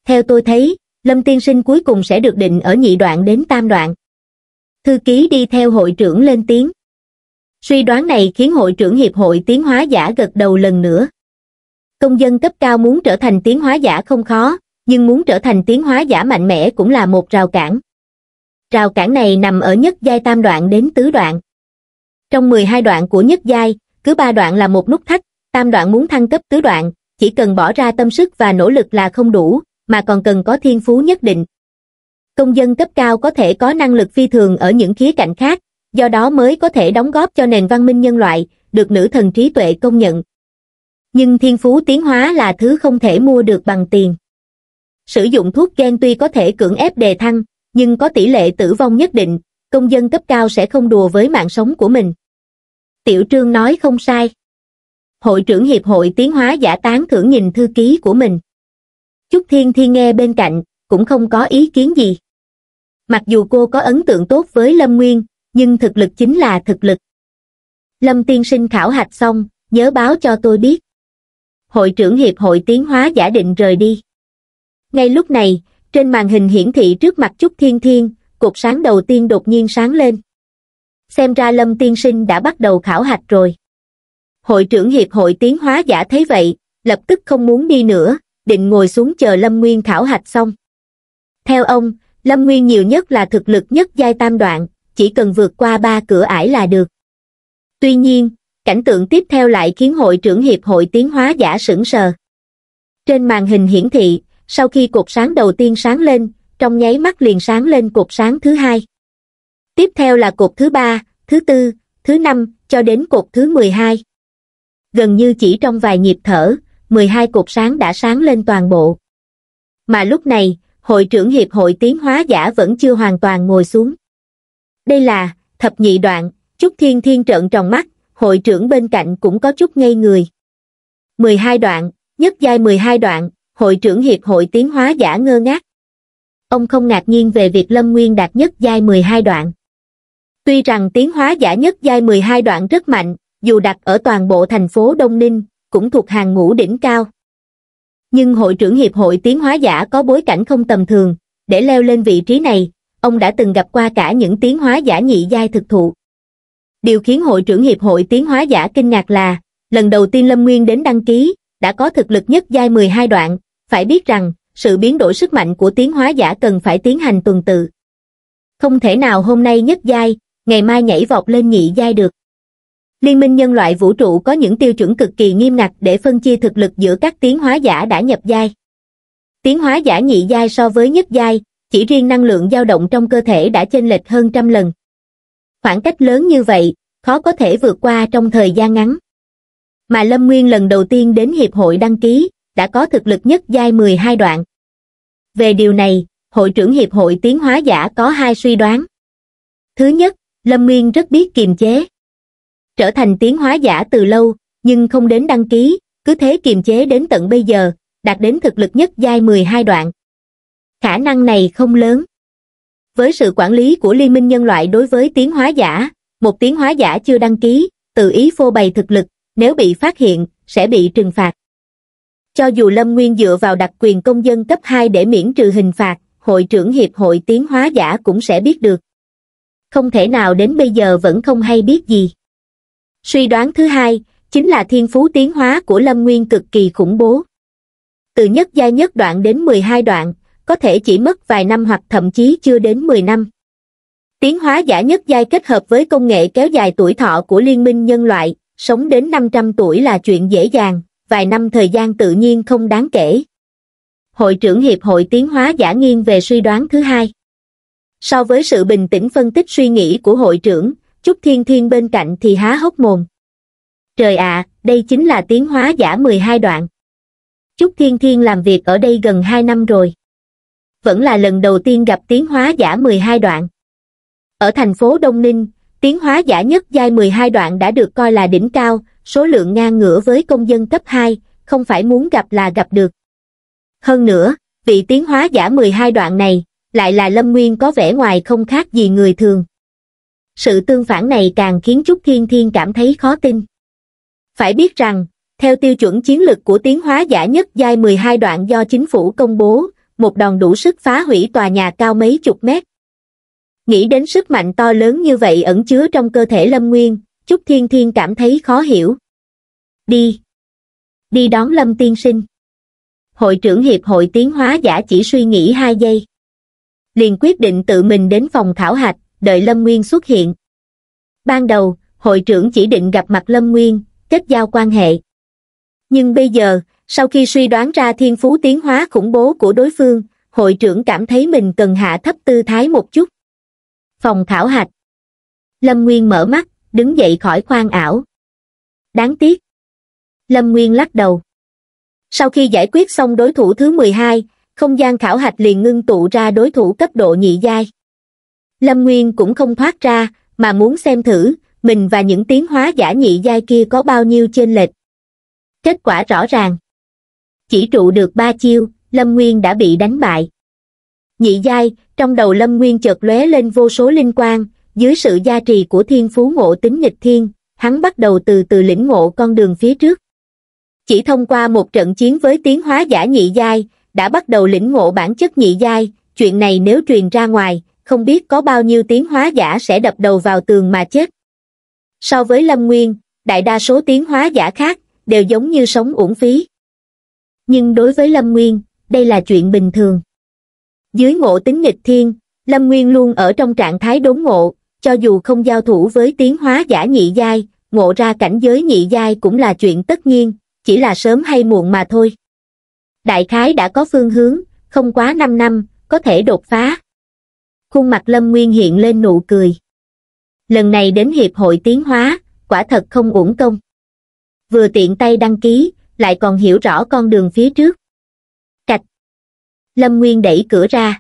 Theo tôi thấy, Lâm Tiên Sinh cuối cùng sẽ được định ở nhị đoạn đến tam đoạn thư ký đi theo hội trưởng lên tiếng suy đoán này khiến hội trưởng hiệp hội tiến hóa giả gật đầu lần nữa công dân cấp cao muốn trở thành tiến hóa giả không khó nhưng muốn trở thành tiến hóa giả mạnh mẽ cũng là một rào cản rào cản này nằm ở nhất giai tam đoạn đến tứ đoạn trong 12 đoạn của nhất giai cứ ba đoạn là một nút thắt tam đoạn muốn thăng cấp tứ đoạn chỉ cần bỏ ra tâm sức và nỗ lực là không đủ mà còn cần có thiên phú nhất định công dân cấp cao có thể có năng lực phi thường ở những khía cạnh khác, do đó mới có thể đóng góp cho nền văn minh nhân loại, được nữ thần trí tuệ công nhận. Nhưng thiên phú tiến hóa là thứ không thể mua được bằng tiền. Sử dụng thuốc gen tuy có thể cưỡng ép đề thăng, nhưng có tỷ lệ tử vong nhất định, công dân cấp cao sẽ không đùa với mạng sống của mình. Tiểu Trương nói không sai. Hội trưởng Hiệp hội Tiến hóa giả tán thưởng nhìn thư ký của mình. trúc Thiên Thiên nghe bên cạnh, cũng không có ý kiến gì mặc dù cô có ấn tượng tốt với lâm nguyên nhưng thực lực chính là thực lực lâm tiên sinh khảo hạch xong nhớ báo cho tôi biết hội trưởng hiệp hội tiến hóa giả định rời đi ngay lúc này trên màn hình hiển thị trước mặt trúc thiên thiên cục sáng đầu tiên đột nhiên sáng lên xem ra lâm tiên sinh đã bắt đầu khảo hạch rồi hội trưởng hiệp hội tiến hóa giả thấy vậy lập tức không muốn đi nữa định ngồi xuống chờ lâm nguyên khảo hạch xong theo ông lâm nguyên nhiều nhất là thực lực nhất giai tam đoạn chỉ cần vượt qua ba cửa ải là được tuy nhiên cảnh tượng tiếp theo lại khiến hội trưởng hiệp hội tiến hóa giả sững sờ trên màn hình hiển thị sau khi cột sáng đầu tiên sáng lên trong nháy mắt liền sáng lên cột sáng thứ hai tiếp theo là cột thứ ba thứ tư thứ năm cho đến cột thứ mười hai gần như chỉ trong vài nhịp thở mười hai cột sáng đã sáng lên toàn bộ mà lúc này hội trưởng hiệp hội tiến hóa giả vẫn chưa hoàn toàn ngồi xuống. Đây là, thập nhị đoạn, chút Thiên Thiên trợn tròn mắt, hội trưởng bên cạnh cũng có chút ngây người. 12 đoạn, nhất giai 12 đoạn, hội trưởng hiệp hội tiến hóa giả ngơ ngác. Ông không ngạc nhiên về việc Lâm Nguyên đạt nhất giai 12 đoạn. Tuy rằng tiến hóa giả nhất giai 12 đoạn rất mạnh, dù đặt ở toàn bộ thành phố Đông Ninh, cũng thuộc hàng ngũ đỉnh cao nhưng hội trưởng Hiệp hội Tiến hóa giả có bối cảnh không tầm thường, để leo lên vị trí này, ông đã từng gặp qua cả những tiến hóa giả nhị giai thực thụ. Điều khiến hội trưởng Hiệp hội Tiến hóa giả kinh ngạc là, lần đầu tiên Lâm Nguyên đến đăng ký, đã có thực lực nhất giai 12 đoạn, phải biết rằng, sự biến đổi sức mạnh của tiến hóa giả cần phải tiến hành tuần tự. Không thể nào hôm nay nhất giai, ngày mai nhảy vọt lên nhị giai được. Liên minh nhân loại vũ trụ có những tiêu chuẩn cực kỳ nghiêm ngặt để phân chia thực lực giữa các tiến hóa giả đã nhập giai. Tiến hóa giả nhị giai so với nhất giai, chỉ riêng năng lượng dao động trong cơ thể đã chênh lệch hơn trăm lần. Khoảng cách lớn như vậy, khó có thể vượt qua trong thời gian ngắn. Mà Lâm Nguyên lần đầu tiên đến hiệp hội đăng ký, đã có thực lực nhất giai 12 đoạn. Về điều này, hội trưởng hiệp hội tiến hóa giả có hai suy đoán. Thứ nhất, Lâm Nguyên rất biết kiềm chế trở thành tiến hóa giả từ lâu, nhưng không đến đăng ký, cứ thế kiềm chế đến tận bây giờ, đạt đến thực lực nhất giai 12 đoạn. Khả năng này không lớn. Với sự quản lý của Liên minh nhân loại đối với tiến hóa giả, một tiến hóa giả chưa đăng ký, tự ý phô bày thực lực, nếu bị phát hiện, sẽ bị trừng phạt. Cho dù Lâm Nguyên dựa vào đặc quyền công dân cấp 2 để miễn trừ hình phạt, hội trưởng hiệp hội tiến hóa giả cũng sẽ biết được. Không thể nào đến bây giờ vẫn không hay biết gì suy đoán thứ hai chính là thiên phú tiến hóa của lâm nguyên cực kỳ khủng bố từ nhất giai nhất đoạn đến mười hai đoạn có thể chỉ mất vài năm hoặc thậm chí chưa đến mười năm tiến hóa giả nhất giai kết hợp với công nghệ kéo dài tuổi thọ của liên minh nhân loại sống đến năm trăm tuổi là chuyện dễ dàng vài năm thời gian tự nhiên không đáng kể hội trưởng hiệp hội tiến hóa giả nghiêng về suy đoán thứ hai so với sự bình tĩnh phân tích suy nghĩ của hội trưởng Trúc Thiên Thiên bên cạnh thì há hốc mồm. Trời ạ, à, đây chính là tiến hóa giả 12 đoạn. Chúc Thiên Thiên làm việc ở đây gần 2 năm rồi. Vẫn là lần đầu tiên gặp tiến hóa giả 12 đoạn. Ở thành phố Đông Ninh, tiến hóa giả nhất giai 12 đoạn đã được coi là đỉnh cao, số lượng ngang ngửa với công dân cấp 2, không phải muốn gặp là gặp được. Hơn nữa, vị tiến hóa giả 12 đoạn này, lại là Lâm Nguyên có vẻ ngoài không khác gì người thường sự tương phản này càng khiến Trúc Thiên Thiên cảm thấy khó tin. Phải biết rằng, theo tiêu chuẩn chiến lực của tiến hóa giả nhất giai 12 đoạn do chính phủ công bố, một đòn đủ sức phá hủy tòa nhà cao mấy chục mét. Nghĩ đến sức mạnh to lớn như vậy ẩn chứa trong cơ thể Lâm Nguyên, Trúc Thiên Thiên cảm thấy khó hiểu. Đi! Đi đón Lâm Tiên Sinh. Hội trưởng Hiệp hội Tiến hóa giả chỉ suy nghĩ 2 giây. Liền quyết định tự mình đến phòng khảo hạch, đợi Lâm Nguyên xuất hiện. Ban đầu, hội trưởng chỉ định gặp mặt Lâm Nguyên, kết giao quan hệ. Nhưng bây giờ, sau khi suy đoán ra thiên phú tiến hóa khủng bố của đối phương, hội trưởng cảm thấy mình cần hạ thấp tư thái một chút. Phòng khảo hạch Lâm Nguyên mở mắt, đứng dậy khỏi khoang ảo. Đáng tiếc. Lâm Nguyên lắc đầu. Sau khi giải quyết xong đối thủ thứ 12, không gian khảo hạch liền ngưng tụ ra đối thủ cấp độ nhị giai. Lâm Nguyên cũng không thoát ra, mà muốn xem thử, mình và những tiếng hóa giả nhị giai kia có bao nhiêu trên lệch. Kết quả rõ ràng. Chỉ trụ được ba chiêu, Lâm Nguyên đã bị đánh bại. Nhị giai, trong đầu Lâm Nguyên chợt lóe lên vô số linh quang, dưới sự gia trì của thiên phú ngộ tính nghịch thiên, hắn bắt đầu từ từ lĩnh ngộ con đường phía trước. Chỉ thông qua một trận chiến với tiếng hóa giả nhị giai, đã bắt đầu lĩnh ngộ bản chất nhị giai, chuyện này nếu truyền ra ngoài, không biết có bao nhiêu tiếng hóa giả sẽ đập đầu vào tường mà chết. So với Lâm Nguyên, đại đa số tiếng hóa giả khác đều giống như sống uổng phí. Nhưng đối với Lâm Nguyên, đây là chuyện bình thường. Dưới ngộ tính nghịch thiên, Lâm Nguyên luôn ở trong trạng thái đốn ngộ, cho dù không giao thủ với tiếng hóa giả nhị giai, ngộ ra cảnh giới nhị giai cũng là chuyện tất nhiên, chỉ là sớm hay muộn mà thôi. Đại khái đã có phương hướng, không quá 5 năm, có thể đột phá khuôn mặt lâm nguyên hiện lên nụ cười lần này đến hiệp hội tiến hóa quả thật không uổng công vừa tiện tay đăng ký lại còn hiểu rõ con đường phía trước cạch lâm nguyên đẩy cửa ra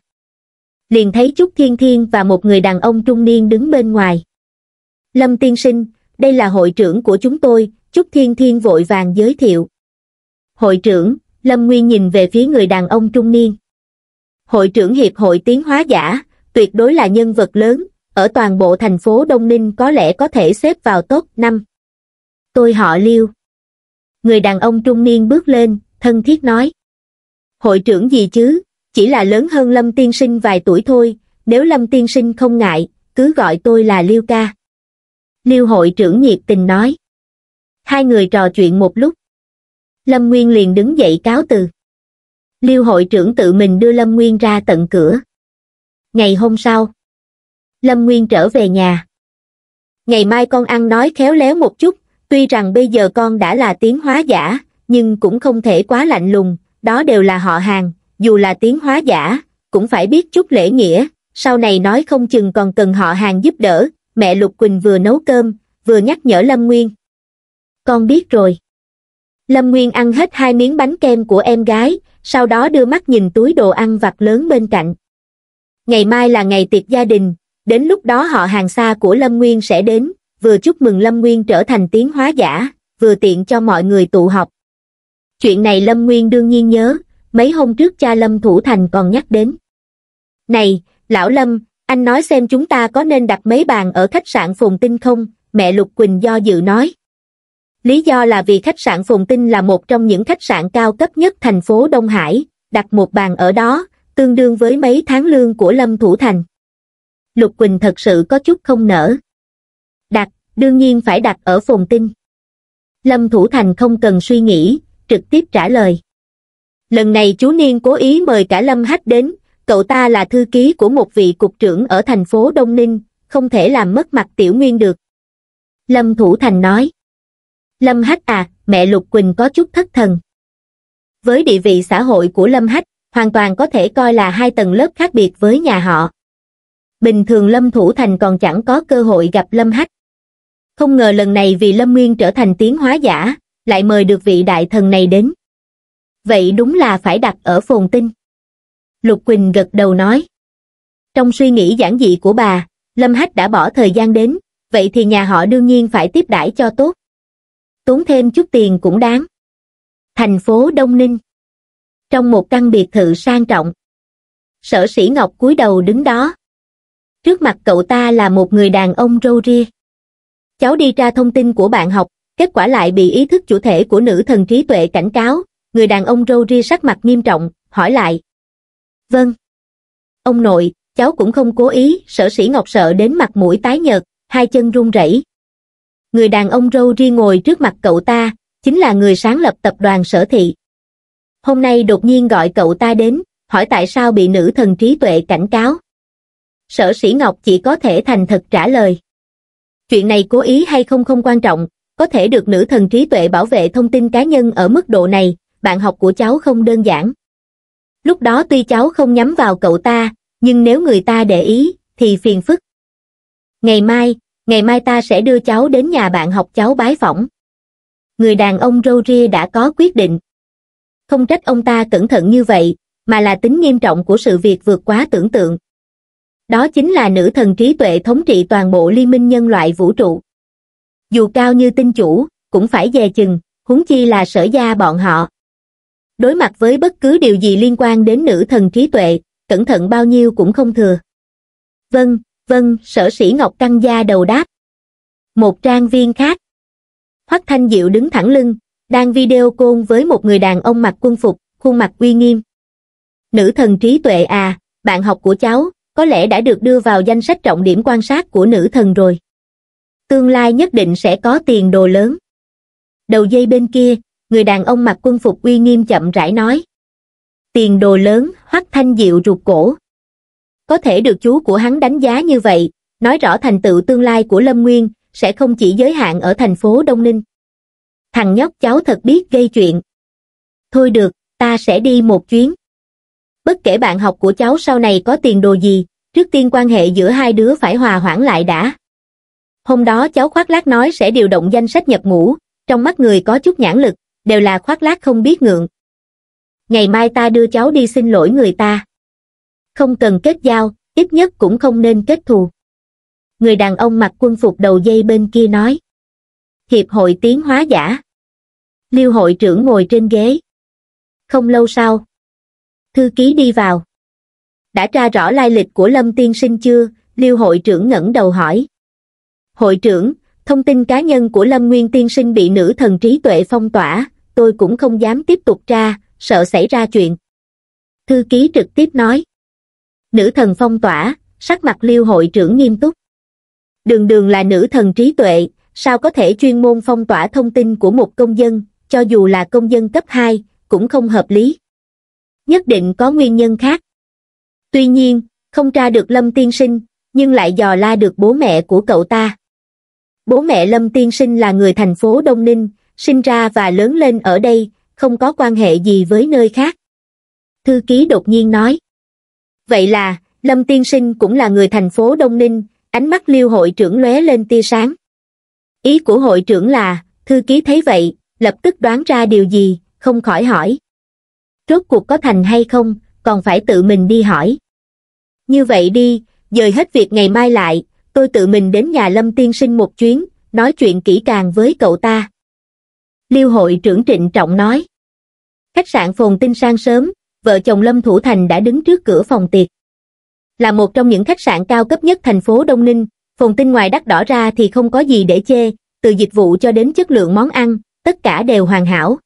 liền thấy trúc thiên thiên và một người đàn ông trung niên đứng bên ngoài lâm tiên sinh đây là hội trưởng của chúng tôi trúc thiên thiên vội vàng giới thiệu hội trưởng lâm nguyên nhìn về phía người đàn ông trung niên hội trưởng hiệp hội tiến hóa giả tuyệt đối là nhân vật lớn, ở toàn bộ thành phố Đông Ninh có lẽ có thể xếp vào top 5. Tôi họ Liêu. Người đàn ông trung niên bước lên, thân thiết nói. Hội trưởng gì chứ, chỉ là lớn hơn Lâm Tiên Sinh vài tuổi thôi, nếu Lâm Tiên Sinh không ngại, cứ gọi tôi là Liêu ca. Liêu hội trưởng nhiệt tình nói. Hai người trò chuyện một lúc. Lâm Nguyên liền đứng dậy cáo từ. Liêu hội trưởng tự mình đưa Lâm Nguyên ra tận cửa ngày hôm sau lâm nguyên trở về nhà ngày mai con ăn nói khéo léo một chút tuy rằng bây giờ con đã là tiếng hóa giả nhưng cũng không thể quá lạnh lùng đó đều là họ hàng dù là tiếng hóa giả cũng phải biết chút lễ nghĩa sau này nói không chừng còn cần họ hàng giúp đỡ mẹ lục quỳnh vừa nấu cơm vừa nhắc nhở lâm nguyên con biết rồi lâm nguyên ăn hết hai miếng bánh kem của em gái sau đó đưa mắt nhìn túi đồ ăn vặt lớn bên cạnh ngày mai là ngày tiệc gia đình, đến lúc đó họ hàng xa của Lâm Nguyên sẽ đến, vừa chúc mừng Lâm Nguyên trở thành tiến hóa giả, vừa tiện cho mọi người tụ họp. Chuyện này Lâm Nguyên đương nhiên nhớ, mấy hôm trước cha Lâm Thủ Thành còn nhắc đến. Này, lão Lâm, anh nói xem chúng ta có nên đặt mấy bàn ở khách sạn Phùng Tinh không? Mẹ Lục Quỳnh do dự nói. Lý do là vì khách sạn Phùng Tinh là một trong những khách sạn cao cấp nhất thành phố Đông Hải, đặt một bàn ở đó, tương đương với mấy tháng lương của Lâm Thủ Thành. Lục Quỳnh thật sự có chút không nở. Đặt, đương nhiên phải đặt ở phòng tinh. Lâm Thủ Thành không cần suy nghĩ, trực tiếp trả lời. Lần này chú Niên cố ý mời cả Lâm Hách đến, cậu ta là thư ký của một vị cục trưởng ở thành phố Đông Ninh, không thể làm mất mặt tiểu nguyên được. Lâm Thủ Thành nói. Lâm Hách à, mẹ Lục Quỳnh có chút thất thần. Với địa vị xã hội của Lâm Hách, hoàn toàn có thể coi là hai tầng lớp khác biệt với nhà họ. Bình thường Lâm Thủ Thành còn chẳng có cơ hội gặp Lâm Hách. Không ngờ lần này vì Lâm Nguyên trở thành tiến hóa giả, lại mời được vị đại thần này đến. Vậy đúng là phải đặt ở phồn tinh. Lục Quỳnh gật đầu nói. Trong suy nghĩ giản dị của bà, Lâm Hách đã bỏ thời gian đến, vậy thì nhà họ đương nhiên phải tiếp đãi cho tốt. Tốn thêm chút tiền cũng đáng. Thành phố Đông Ninh trong một căn biệt thự sang trọng. Sở sĩ Ngọc cúi đầu đứng đó. Trước mặt cậu ta là một người đàn ông râu ria. Cháu đi tra thông tin của bạn học, kết quả lại bị ý thức chủ thể của nữ thần trí tuệ cảnh cáo, người đàn ông râu ria sắc mặt nghiêm trọng, hỏi lại. Vâng. Ông nội, cháu cũng không cố ý, sở sĩ Ngọc sợ đến mặt mũi tái nhợt, hai chân run rẩy. Người đàn ông râu ria ngồi trước mặt cậu ta, chính là người sáng lập tập đoàn sở thị hôm nay đột nhiên gọi cậu ta đến, hỏi tại sao bị nữ thần trí tuệ cảnh cáo. Sở sĩ Ngọc chỉ có thể thành thật trả lời. Chuyện này cố ý hay không không quan trọng, có thể được nữ thần trí tuệ bảo vệ thông tin cá nhân ở mức độ này, bạn học của cháu không đơn giản. Lúc đó tuy cháu không nhắm vào cậu ta, nhưng nếu người ta để ý, thì phiền phức. Ngày mai, ngày mai ta sẽ đưa cháu đến nhà bạn học cháu bái phỏng. Người đàn ông râu ria đã có quyết định, không trách ông ta cẩn thận như vậy mà là tính nghiêm trọng của sự việc vượt quá tưởng tượng đó chính là nữ thần trí tuệ thống trị toàn bộ liên minh nhân loại vũ trụ dù cao như tinh chủ cũng phải dè chừng huống chi là sở gia bọn họ đối mặt với bất cứ điều gì liên quan đến nữ thần trí tuệ cẩn thận bao nhiêu cũng không thừa vâng vâng sở sĩ ngọc căng gia đầu đáp một trang viên khác hoắc thanh diệu đứng thẳng lưng đang video côn với một người đàn ông mặc quân phục, khuôn mặt uy nghiêm. Nữ thần trí tuệ à, bạn học của cháu, có lẽ đã được đưa vào danh sách trọng điểm quan sát của nữ thần rồi. Tương lai nhất định sẽ có tiền đồ lớn. Đầu dây bên kia, người đàn ông mặc quân phục uy nghiêm chậm rãi nói. Tiền đồ lớn, hoắc thanh diệu rụt cổ. Có thể được chú của hắn đánh giá như vậy, nói rõ thành tựu tương lai của Lâm Nguyên sẽ không chỉ giới hạn ở thành phố Đông Ninh thằng nhóc cháu thật biết gây chuyện. Thôi được, ta sẽ đi một chuyến. Bất kể bạn học của cháu sau này có tiền đồ gì, trước tiên quan hệ giữa hai đứa phải hòa hoãn lại đã. Hôm đó cháu khoác lác nói sẽ điều động danh sách nhập ngũ, trong mắt người có chút nhãn lực, đều là khoác lác không biết ngượng. Ngày mai ta đưa cháu đi xin lỗi người ta. Không cần kết giao, ít nhất cũng không nên kết thù. Người đàn ông mặc quân phục đầu dây bên kia nói. Hiệp hội tiến hóa giả Liêu hội trưởng ngồi trên ghế. Không lâu sau, thư ký đi vào. Đã tra rõ lai lịch của Lâm Tiên Sinh chưa? Liêu hội trưởng ngẩng đầu hỏi. Hội trưởng, thông tin cá nhân của Lâm Nguyên Tiên Sinh bị nữ thần trí tuệ phong tỏa, tôi cũng không dám tiếp tục tra, sợ xảy ra chuyện. Thư ký trực tiếp nói. Nữ thần phong tỏa, sắc mặt Liêu hội trưởng nghiêm túc. Đường đường là nữ thần trí tuệ, sao có thể chuyên môn phong tỏa thông tin của một công dân, cho dù là công dân cấp 2, cũng không hợp lý. Nhất định có nguyên nhân khác. Tuy nhiên, không tra được Lâm Tiên Sinh, nhưng lại dò la được bố mẹ của cậu ta. Bố mẹ Lâm Tiên Sinh là người thành phố Đông Ninh, sinh ra và lớn lên ở đây, không có quan hệ gì với nơi khác. Thư ký đột nhiên nói. Vậy là, Lâm Tiên Sinh cũng là người thành phố Đông Ninh, ánh mắt liêu hội trưởng lóe lên tia sáng. Ý của hội trưởng là, thư ký thấy vậy, lập tức đoán ra điều gì không khỏi hỏi rốt cuộc có thành hay không còn phải tự mình đi hỏi như vậy đi dời hết việc ngày mai lại tôi tự mình đến nhà lâm tiên sinh một chuyến nói chuyện kỹ càng với cậu ta liêu hội trưởng trịnh trọng nói khách sạn phồn tinh sang sớm vợ chồng lâm thủ thành đã đứng trước cửa phòng tiệc là một trong những khách sạn cao cấp nhất thành phố đông ninh phồn tinh ngoài đắt đỏ ra thì không có gì để chê từ dịch vụ cho đến chất lượng món ăn tất cả đều hoàn hảo.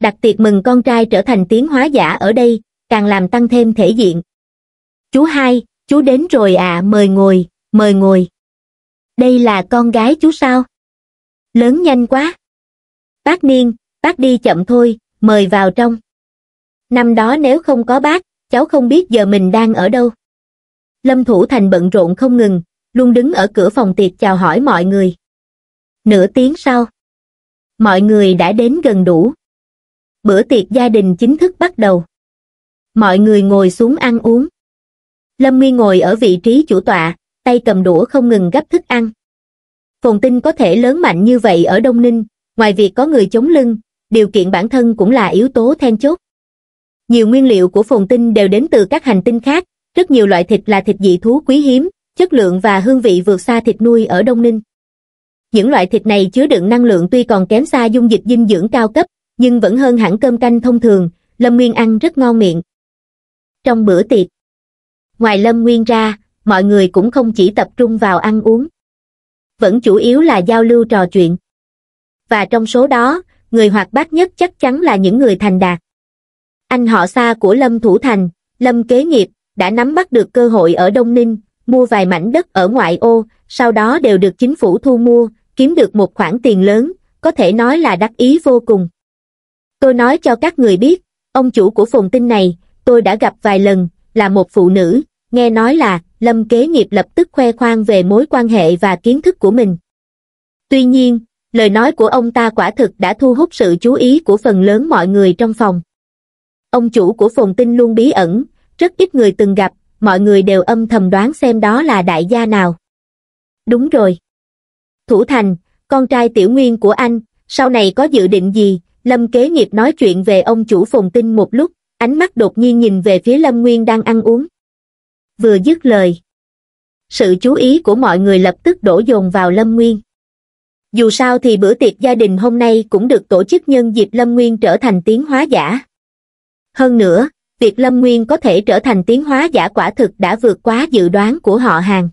Đặc tiệc mừng con trai trở thành tiến hóa giả ở đây, càng làm tăng thêm thể diện. Chú hai, chú đến rồi à, mời ngồi, mời ngồi. Đây là con gái chú sao? Lớn nhanh quá. Bác Niên, bác đi chậm thôi, mời vào trong. Năm đó nếu không có bác, cháu không biết giờ mình đang ở đâu. Lâm Thủ Thành bận rộn không ngừng, luôn đứng ở cửa phòng tiệc chào hỏi mọi người. Nửa tiếng sau mọi người đã đến gần đủ. Bữa tiệc gia đình chính thức bắt đầu. Mọi người ngồi xuống ăn uống. Lâm Nguyên ngồi ở vị trí chủ tọa, tay cầm đũa không ngừng gấp thức ăn. Phồn tinh có thể lớn mạnh như vậy ở Đông Ninh, ngoài việc có người chống lưng, điều kiện bản thân cũng là yếu tố then chốt. Nhiều nguyên liệu của phồn tinh đều đến từ các hành tinh khác, rất nhiều loại thịt là thịt dị thú quý hiếm, chất lượng và hương vị vượt xa thịt nuôi ở Đông Ninh những loại thịt này chứa đựng năng lượng tuy còn kém xa dung dịch dinh dưỡng cao cấp, nhưng vẫn hơn hẳn cơm canh thông thường, Lâm Nguyên ăn rất ngon miệng. Trong bữa tiệc, ngoài Lâm Nguyên ra, mọi người cũng không chỉ tập trung vào ăn uống. Vẫn chủ yếu là giao lưu trò chuyện. Và trong số đó, người hoạt bát nhất chắc chắn là những người thành đạt. Anh họ xa của Lâm Thủ Thành, Lâm Kế Nghiệp, đã nắm bắt được cơ hội ở Đông Ninh, mua vài mảnh đất ở ngoại ô, sau đó đều được chính phủ thu mua, kiếm được một khoản tiền lớn, có thể nói là đắc ý vô cùng. Tôi nói cho các người biết, ông chủ của phòng tinh này, tôi đã gặp vài lần, là một phụ nữ, nghe nói là, lâm kế nghiệp lập tức khoe khoang về mối quan hệ và kiến thức của mình. Tuy nhiên, lời nói của ông ta quả thực đã thu hút sự chú ý của phần lớn mọi người trong phòng. Ông chủ của phòng tinh luôn bí ẩn, rất ít người từng gặp, mọi người đều âm thầm đoán xem đó là đại gia nào. Đúng rồi. Thủ Thành, con trai tiểu nguyên của anh, sau này có dự định gì? Lâm kế nghiệp nói chuyện về ông chủ phùng tinh một lúc, ánh mắt đột nhiên nhìn về phía Lâm Nguyên đang ăn uống. Vừa dứt lời. Sự chú ý của mọi người lập tức đổ dồn vào Lâm Nguyên. Dù sao thì bữa tiệc gia đình hôm nay cũng được tổ chức nhân dịp Lâm Nguyên trở thành tiếng hóa giả. Hơn nữa, việc Lâm Nguyên có thể trở thành tiếng hóa giả quả thực đã vượt quá dự đoán của họ hàng.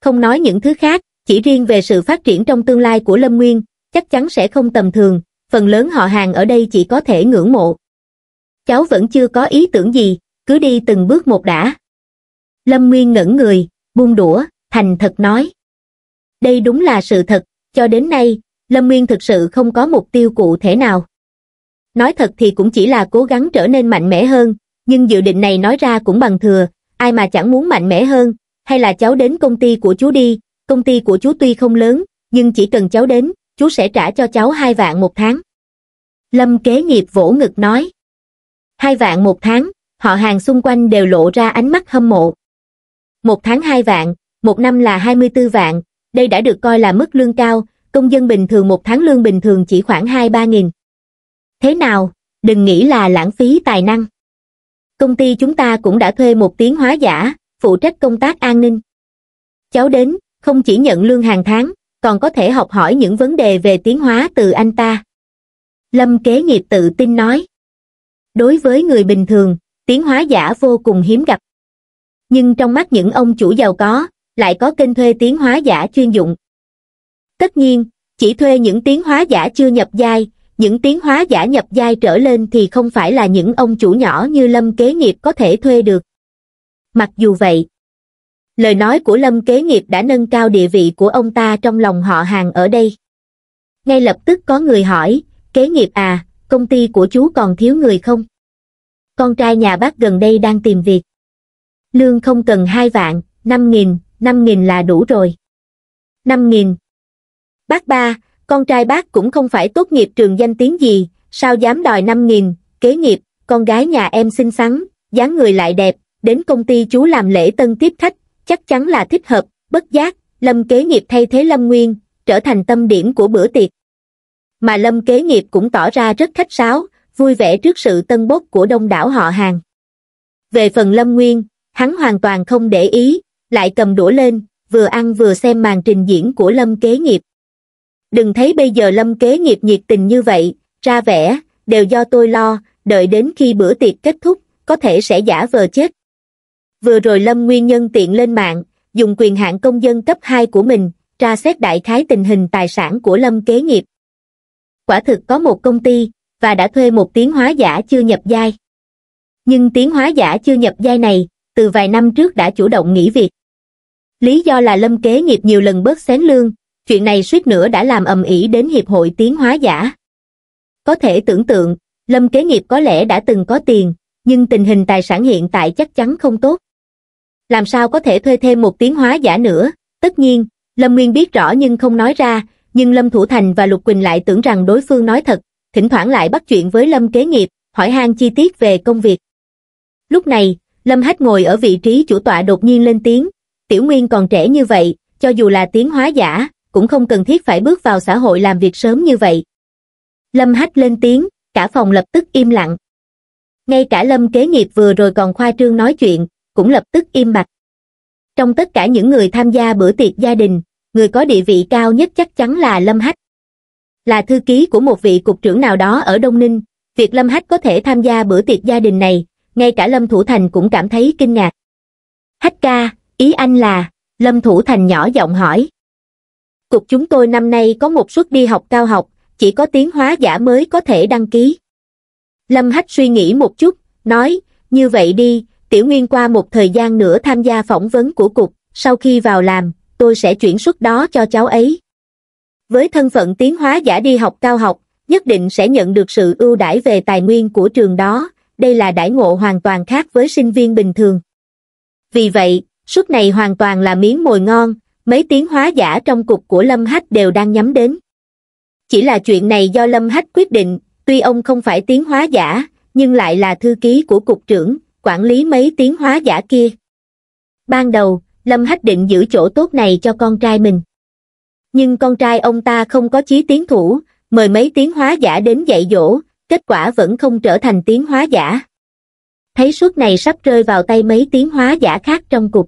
Không nói những thứ khác, chỉ riêng về sự phát triển trong tương lai của Lâm Nguyên, chắc chắn sẽ không tầm thường, phần lớn họ hàng ở đây chỉ có thể ngưỡng mộ. Cháu vẫn chưa có ý tưởng gì, cứ đi từng bước một đã. Lâm Nguyên ngẩn người, buông đũa, thành thật nói. Đây đúng là sự thật, cho đến nay, Lâm Nguyên thực sự không có mục tiêu cụ thể nào. Nói thật thì cũng chỉ là cố gắng trở nên mạnh mẽ hơn, nhưng dự định này nói ra cũng bằng thừa, ai mà chẳng muốn mạnh mẽ hơn, hay là cháu đến công ty của chú đi, công ty của chú tuy không lớn, nhưng chỉ cần cháu đến, chú sẽ trả cho cháu hai vạn một tháng. Lâm kế nghiệp vỗ ngực nói. Hai vạn một tháng, họ hàng xung quanh đều lộ ra ánh mắt hâm mộ. Một tháng hai vạn, một năm là 24 vạn, đây đã được coi là mức lương cao, công dân bình thường một tháng lương bình thường chỉ khoảng 2-3 nghìn. Thế nào, đừng nghĩ là lãng phí tài năng. Công ty chúng ta cũng đã thuê một tiếng hóa giả, phụ trách công tác an ninh. Cháu đến, không chỉ nhận lương hàng tháng còn có thể học hỏi những vấn đề về tiến hóa từ anh ta lâm kế nghiệp tự tin nói đối với người bình thường tiến hóa giả vô cùng hiếm gặp nhưng trong mắt những ông chủ giàu có lại có kênh thuê tiến hóa giả chuyên dụng tất nhiên chỉ thuê những tiến hóa giả chưa nhập giai những tiến hóa giả nhập giai trở lên thì không phải là những ông chủ nhỏ như lâm kế nghiệp có thể thuê được mặc dù vậy lời nói của lâm kế nghiệp đã nâng cao địa vị của ông ta trong lòng họ hàng ở đây ngay lập tức có người hỏi kế nghiệp à công ty của chú còn thiếu người không con trai nhà bác gần đây đang tìm việc lương không cần hai vạn năm nghìn năm nghìn là đủ rồi năm nghìn bác ba con trai bác cũng không phải tốt nghiệp trường danh tiếng gì sao dám đòi năm nghìn kế nghiệp con gái nhà em xinh xắn dáng người lại đẹp đến công ty chú làm lễ tân tiếp khách chắc chắn là thích hợp bất giác lâm kế nghiệp thay thế lâm nguyên trở thành tâm điểm của bữa tiệc mà lâm kế nghiệp cũng tỏ ra rất khách sáo vui vẻ trước sự tân bốc của đông đảo họ hàng về phần lâm nguyên hắn hoàn toàn không để ý lại cầm đũa lên vừa ăn vừa xem màn trình diễn của lâm kế nghiệp đừng thấy bây giờ lâm kế nghiệp nhiệt tình như vậy ra vẻ đều do tôi lo đợi đến khi bữa tiệc kết thúc có thể sẽ giả vờ chết vừa rồi lâm nguyên nhân tiện lên mạng dùng quyền hạn công dân cấp hai của mình tra xét đại khái tình hình tài sản của lâm kế nghiệp quả thực có một công ty và đã thuê một tiếng hóa giả chưa nhập giai nhưng tiếng hóa giả chưa nhập giai này từ vài năm trước đã chủ động nghỉ việc lý do là lâm kế nghiệp nhiều lần bớt xén lương chuyện này suýt nữa đã làm ầm ĩ đến hiệp hội tiếng hóa giả có thể tưởng tượng lâm kế nghiệp có lẽ đã từng có tiền nhưng tình hình tài sản hiện tại chắc chắn không tốt làm sao có thể thuê thêm một tiếng hóa giả nữa. Tất nhiên, Lâm Nguyên biết rõ nhưng không nói ra, nhưng Lâm Thủ Thành và Lục Quỳnh lại tưởng rằng đối phương nói thật, thỉnh thoảng lại bắt chuyện với Lâm kế nghiệp, hỏi han chi tiết về công việc. Lúc này, Lâm Hách ngồi ở vị trí chủ tọa đột nhiên lên tiếng, Tiểu Nguyên còn trẻ như vậy, cho dù là tiếng hóa giả, cũng không cần thiết phải bước vào xã hội làm việc sớm như vậy. Lâm Hách lên tiếng, cả phòng lập tức im lặng. Ngay cả Lâm kế nghiệp vừa rồi còn khoa trương nói chuyện, cũng lập tức im bặt. Trong tất cả những người tham gia bữa tiệc gia đình, người có địa vị cao nhất chắc chắn là Lâm Hách. Là thư ký của một vị cục trưởng nào đó ở Đông Ninh, việc Lâm Hách có thể tham gia bữa tiệc gia đình này, ngay cả Lâm Thủ Thành cũng cảm thấy kinh ngạc. Hách ca, ý anh là, Lâm Thủ Thành nhỏ giọng hỏi. Cục chúng tôi năm nay có một suất đi học cao học, chỉ có tiếng hóa giả mới có thể đăng ký. Lâm Hách suy nghĩ một chút, nói, như vậy đi, Tiểu Nguyên qua một thời gian nữa tham gia phỏng vấn của cục, sau khi vào làm, tôi sẽ chuyển suất đó cho cháu ấy. Với thân phận tiến hóa giả đi học cao học, nhất định sẽ nhận được sự ưu đãi về tài nguyên của trường đó, đây là đãi ngộ hoàn toàn khác với sinh viên bình thường. Vì vậy, suất này hoàn toàn là miếng mồi ngon, mấy tiến hóa giả trong cục của Lâm Hách đều đang nhắm đến. Chỉ là chuyện này do Lâm Hách quyết định, tuy ông không phải tiến hóa giả, nhưng lại là thư ký của cục trưởng, quản lý mấy tiếng hóa giả kia. Ban đầu, Lâm Hách định giữ chỗ tốt này cho con trai mình. Nhưng con trai ông ta không có chí tiến thủ, mời mấy tiếng hóa giả đến dạy dỗ, kết quả vẫn không trở thành tiếng hóa giả. Thấy suất này sắp rơi vào tay mấy tiếng hóa giả khác trong cục.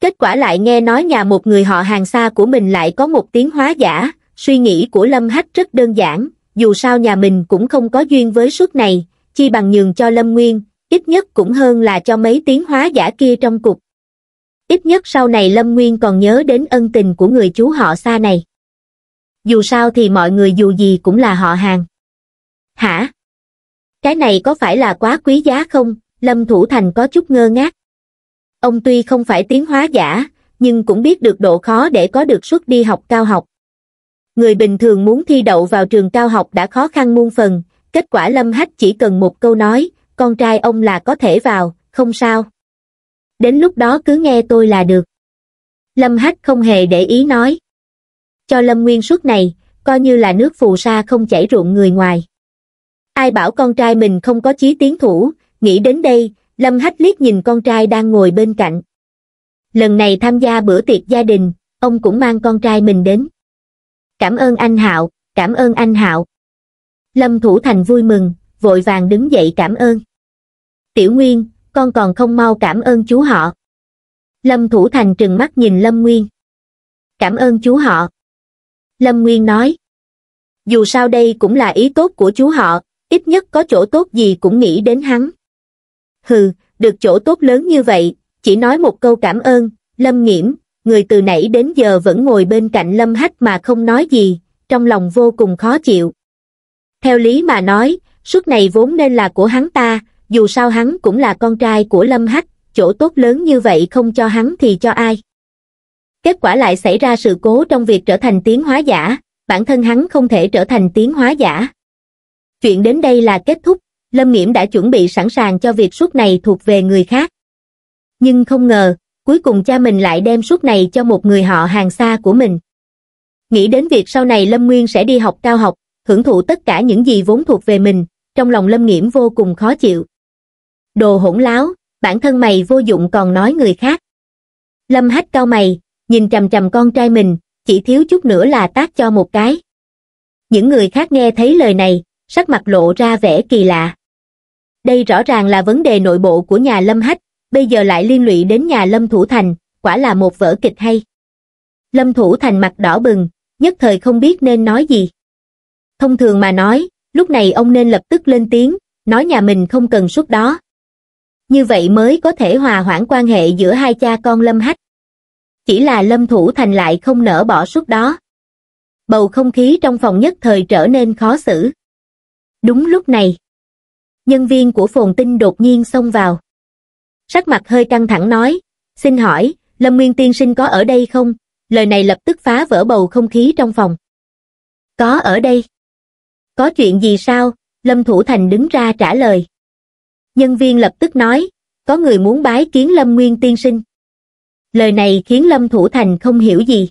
Kết quả lại nghe nói nhà một người họ hàng xa của mình lại có một tiếng hóa giả, suy nghĩ của Lâm Hách rất đơn giản, dù sao nhà mình cũng không có duyên với suất này, chi bằng nhường cho Lâm Nguyên, ít nhất cũng hơn là cho mấy tiếng hóa giả kia trong cục ít nhất sau này lâm nguyên còn nhớ đến ân tình của người chú họ xa này dù sao thì mọi người dù gì cũng là họ hàng hả cái này có phải là quá quý giá không lâm thủ thành có chút ngơ ngác ông tuy không phải tiếng hóa giả nhưng cũng biết được độ khó để có được suất đi học cao học người bình thường muốn thi đậu vào trường cao học đã khó khăn muôn phần kết quả lâm hách chỉ cần một câu nói con trai ông là có thể vào, không sao. Đến lúc đó cứ nghe tôi là được. Lâm Hách không hề để ý nói. Cho Lâm Nguyên suốt này, coi như là nước phù sa không chảy ruộng người ngoài. Ai bảo con trai mình không có chí tiến thủ, nghĩ đến đây, Lâm Hách liếc nhìn con trai đang ngồi bên cạnh. Lần này tham gia bữa tiệc gia đình, ông cũng mang con trai mình đến. Cảm ơn anh Hạo, cảm ơn anh Hạo. Lâm Thủ Thành vui mừng, vội vàng đứng dậy cảm ơn tiểu nguyên con còn không mau cảm ơn chú họ lâm thủ thành trừng mắt nhìn lâm nguyên cảm ơn chú họ lâm nguyên nói dù sao đây cũng là ý tốt của chú họ ít nhất có chỗ tốt gì cũng nghĩ đến hắn hừ được chỗ tốt lớn như vậy chỉ nói một câu cảm ơn lâm nghiễm người từ nãy đến giờ vẫn ngồi bên cạnh lâm hách mà không nói gì trong lòng vô cùng khó chịu theo lý mà nói suất này vốn nên là của hắn ta dù sao hắn cũng là con trai của lâm Hách, chỗ tốt lớn như vậy không cho hắn thì cho ai kết quả lại xảy ra sự cố trong việc trở thành tiếng hóa giả bản thân hắn không thể trở thành tiếng hóa giả chuyện đến đây là kết thúc lâm nghiễm đã chuẩn bị sẵn sàng cho việc suất này thuộc về người khác nhưng không ngờ cuối cùng cha mình lại đem suất này cho một người họ hàng xa của mình nghĩ đến việc sau này lâm nguyên sẽ đi học cao học hưởng thụ tất cả những gì vốn thuộc về mình trong lòng lâm nghiễm vô cùng khó chịu đồ hỗn láo bản thân mày vô dụng còn nói người khác lâm hách cao mày nhìn trầm trầm con trai mình chỉ thiếu chút nữa là tác cho một cái những người khác nghe thấy lời này sắc mặt lộ ra vẻ kỳ lạ đây rõ ràng là vấn đề nội bộ của nhà lâm hách bây giờ lại liên lụy đến nhà lâm thủ thành quả là một vở kịch hay lâm thủ thành mặt đỏ bừng nhất thời không biết nên nói gì thông thường mà nói lúc này ông nên lập tức lên tiếng nói nhà mình không cần suốt đó như vậy mới có thể hòa hoãn quan hệ giữa hai cha con lâm hách chỉ là lâm thủ thành lại không nỡ bỏ suốt đó bầu không khí trong phòng nhất thời trở nên khó xử đúng lúc này nhân viên của phồn tinh đột nhiên xông vào sắc mặt hơi căng thẳng nói xin hỏi lâm nguyên tiên sinh có ở đây không lời này lập tức phá vỡ bầu không khí trong phòng có ở đây có chuyện gì sao lâm thủ thành đứng ra trả lời nhân viên lập tức nói, có người muốn bái kiến Lâm Nguyên tiên sinh. Lời này khiến Lâm Thủ Thành không hiểu gì.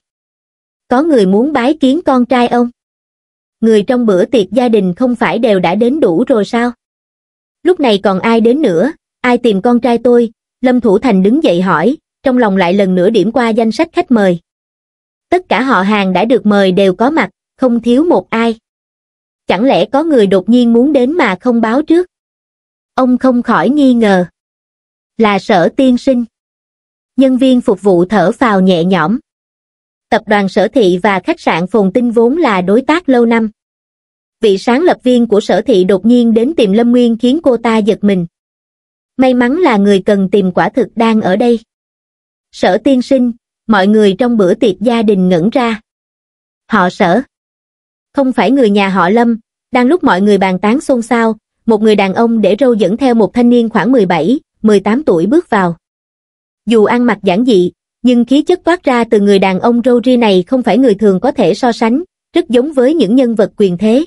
Có người muốn bái kiến con trai ông. Người trong bữa tiệc gia đình không phải đều đã đến đủ rồi sao? Lúc này còn ai đến nữa, ai tìm con trai tôi? Lâm Thủ Thành đứng dậy hỏi, trong lòng lại lần nữa điểm qua danh sách khách mời. Tất cả họ hàng đã được mời đều có mặt, không thiếu một ai. Chẳng lẽ có người đột nhiên muốn đến mà không báo trước? ông không khỏi nghi ngờ. Là sở tiên sinh. Nhân viên phục vụ thở phào nhẹ nhõm. Tập đoàn sở thị và khách sạn Phồn Tinh vốn là đối tác lâu năm. Vị sáng lập viên của sở thị đột nhiên đến tìm Lâm Nguyên khiến cô ta giật mình. May mắn là người cần tìm quả thực đang ở đây. Sở tiên sinh, mọi người trong bữa tiệc gia đình ngẩn ra. Họ sở. Không phải người nhà họ Lâm, đang lúc mọi người bàn tán xôn xao, một người đàn ông để râu dẫn theo một thanh niên khoảng 17, 18 tuổi bước vào. Dù ăn mặc giản dị, nhưng khí chất toát ra từ người đàn ông râu ria này không phải người thường có thể so sánh, rất giống với những nhân vật quyền thế.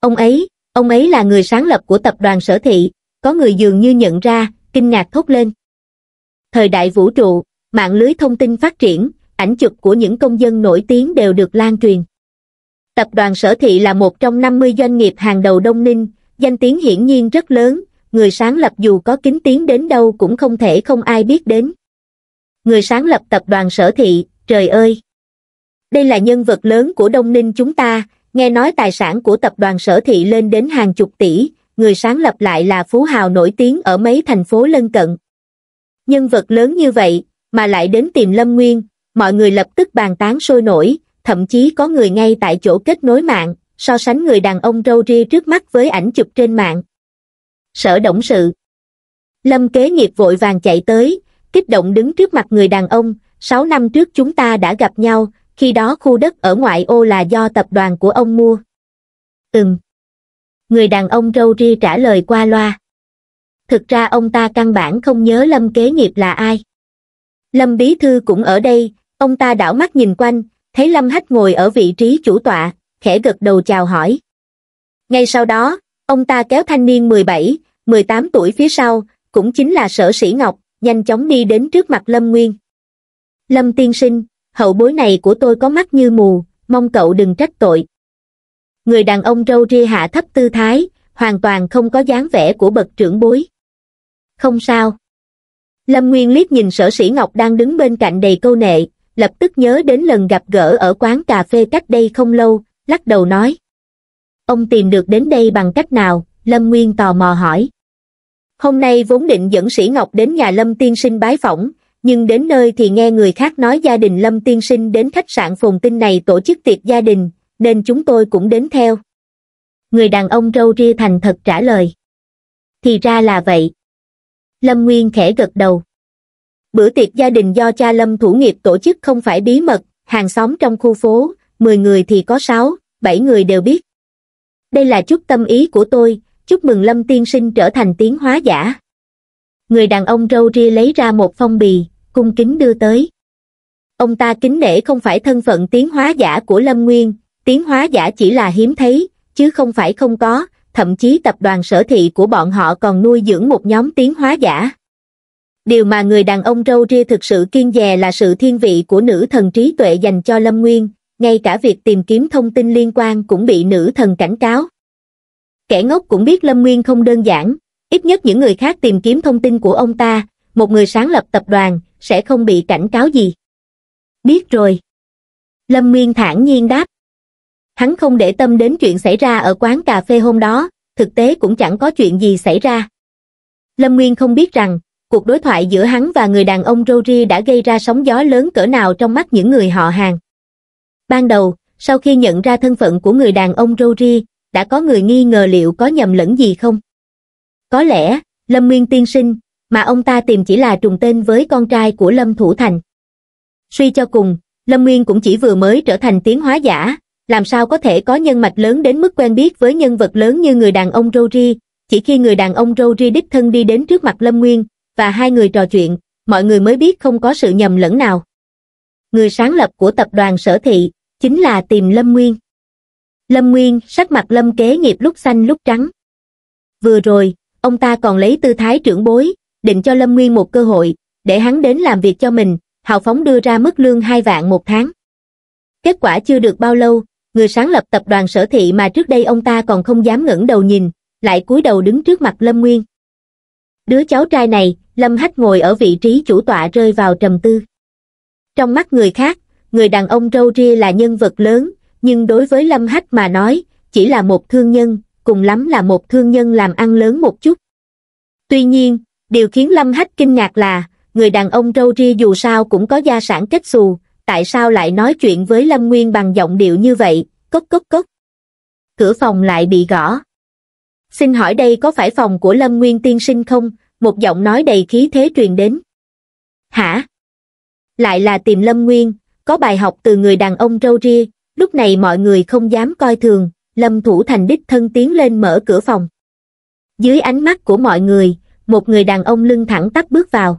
Ông ấy, ông ấy là người sáng lập của tập đoàn sở thị, có người dường như nhận ra, kinh ngạc thốt lên. Thời đại vũ trụ, mạng lưới thông tin phát triển, ảnh chụp của những công dân nổi tiếng đều được lan truyền. Tập đoàn sở thị là một trong 50 doanh nghiệp hàng đầu Đông Ninh, danh tiếng hiển nhiên rất lớn, người sáng lập dù có kính tiếng đến đâu cũng không thể không ai biết đến. Người sáng lập tập đoàn sở thị, trời ơi! Đây là nhân vật lớn của Đông Ninh chúng ta, nghe nói tài sản của tập đoàn sở thị lên đến hàng chục tỷ, người sáng lập lại là phú hào nổi tiếng ở mấy thành phố lân cận. Nhân vật lớn như vậy, mà lại đến tìm Lâm Nguyên, mọi người lập tức bàn tán sôi nổi, thậm chí có người ngay tại chỗ kết nối mạng, so sánh người đàn ông râu ria trước mắt với ảnh chụp trên mạng sở động sự lâm kế nghiệp vội vàng chạy tới kích động đứng trước mặt người đàn ông sáu năm trước chúng ta đã gặp nhau khi đó khu đất ở ngoại ô là do tập đoàn của ông mua ừm người đàn ông râu ria trả lời qua loa thực ra ông ta căn bản không nhớ lâm kế nghiệp là ai lâm bí thư cũng ở đây ông ta đảo mắt nhìn quanh thấy lâm hách ngồi ở vị trí chủ tọa khẽ gật đầu chào hỏi. Ngay sau đó, ông ta kéo thanh niên 17, 18 tuổi phía sau, cũng chính là sở sĩ Ngọc, nhanh chóng đi đến trước mặt Lâm Nguyên. Lâm tiên sinh, hậu bối này của tôi có mắt như mù, mong cậu đừng trách tội. Người đàn ông râu ria hạ thấp tư thái, hoàn toàn không có dáng vẻ của bậc trưởng bối. Không sao. Lâm Nguyên liếc nhìn sở sĩ Ngọc đang đứng bên cạnh đầy câu nệ, lập tức nhớ đến lần gặp gỡ ở quán cà phê cách đây không lâu, lắc đầu nói. Ông tìm được đến đây bằng cách nào? Lâm Nguyên tò mò hỏi. Hôm nay vốn định dẫn Sĩ Ngọc đến nhà Lâm Tiên Sinh bái phỏng, nhưng đến nơi thì nghe người khác nói gia đình Lâm Tiên Sinh đến khách sạn phồn tinh này tổ chức tiệc gia đình, nên chúng tôi cũng đến theo. Người đàn ông râu ria thành thật trả lời. Thì ra là vậy. Lâm Nguyên khẽ gật đầu. Bữa tiệc gia đình do cha Lâm Thủ Nghiệp tổ chức không phải bí mật, hàng xóm trong khu phố, 10 người thì có 6, 7 người đều biết. Đây là chút tâm ý của tôi, chúc mừng Lâm Tiên Sinh trở thành tiến hóa giả. Người đàn ông râu ria lấy ra một phong bì, cung kính đưa tới. Ông ta kính nể không phải thân phận tiến hóa giả của Lâm Nguyên, tiến hóa giả chỉ là hiếm thấy, chứ không phải không có, thậm chí tập đoàn sở thị của bọn họ còn nuôi dưỡng một nhóm tiến hóa giả. Điều mà người đàn ông râu ria thực sự kiên dè là sự thiên vị của nữ thần trí tuệ dành cho Lâm Nguyên, ngay cả việc tìm kiếm thông tin liên quan cũng bị nữ thần cảnh cáo. Kẻ ngốc cũng biết Lâm Nguyên không đơn giản, ít nhất những người khác tìm kiếm thông tin của ông ta, một người sáng lập tập đoàn, sẽ không bị cảnh cáo gì. Biết rồi. Lâm Nguyên thản nhiên đáp. Hắn không để tâm đến chuyện xảy ra ở quán cà phê hôm đó, thực tế cũng chẳng có chuyện gì xảy ra. Lâm Nguyên không biết rằng, cuộc đối thoại giữa hắn và người đàn ông Rory đã gây ra sóng gió lớn cỡ nào trong mắt những người họ hàng. Ban đầu, sau khi nhận ra thân phận của người đàn ông Rory, đã có người nghi ngờ liệu có nhầm lẫn gì không. Có lẽ, Lâm Nguyên tiên sinh, mà ông ta tìm chỉ là trùng tên với con trai của Lâm Thủ Thành. Suy cho cùng, Lâm Nguyên cũng chỉ vừa mới trở thành tiến hóa giả, làm sao có thể có nhân mạch lớn đến mức quen biết với nhân vật lớn như người đàn ông Rory, chỉ khi người đàn ông Rory đích thân đi đến trước mặt Lâm Nguyên, và hai người trò chuyện, mọi người mới biết không có sự nhầm lẫn nào. Người sáng lập của tập đoàn sở thị, chính là tìm Lâm Nguyên. Lâm Nguyên, sắc mặt Lâm kế nghiệp lúc xanh lúc trắng. Vừa rồi, ông ta còn lấy tư thái trưởng bối, định cho Lâm Nguyên một cơ hội, để hắn đến làm việc cho mình, hào phóng đưa ra mức lương hai vạn một tháng. Kết quả chưa được bao lâu, người sáng lập tập đoàn sở thị mà trước đây ông ta còn không dám ngẩng đầu nhìn, lại cúi đầu đứng trước mặt Lâm Nguyên. Đứa cháu trai này, Lâm Hách ngồi ở vị trí chủ tọa rơi vào trầm tư. Trong mắt người khác, người đàn ông râu ria là nhân vật lớn nhưng đối với lâm hách mà nói chỉ là một thương nhân cùng lắm là một thương nhân làm ăn lớn một chút tuy nhiên điều khiến lâm hách kinh ngạc là người đàn ông râu ria dù sao cũng có gia sản kết xù tại sao lại nói chuyện với lâm nguyên bằng giọng điệu như vậy cốc cốc cốc cửa phòng lại bị gõ xin hỏi đây có phải phòng của lâm nguyên tiên sinh không một giọng nói đầy khí thế truyền đến hả lại là tìm lâm nguyên có bài học từ người đàn ông râu ria, lúc này mọi người không dám coi thường, Lâm Thủ Thành đích thân tiến lên mở cửa phòng. Dưới ánh mắt của mọi người, một người đàn ông lưng thẳng tắp bước vào.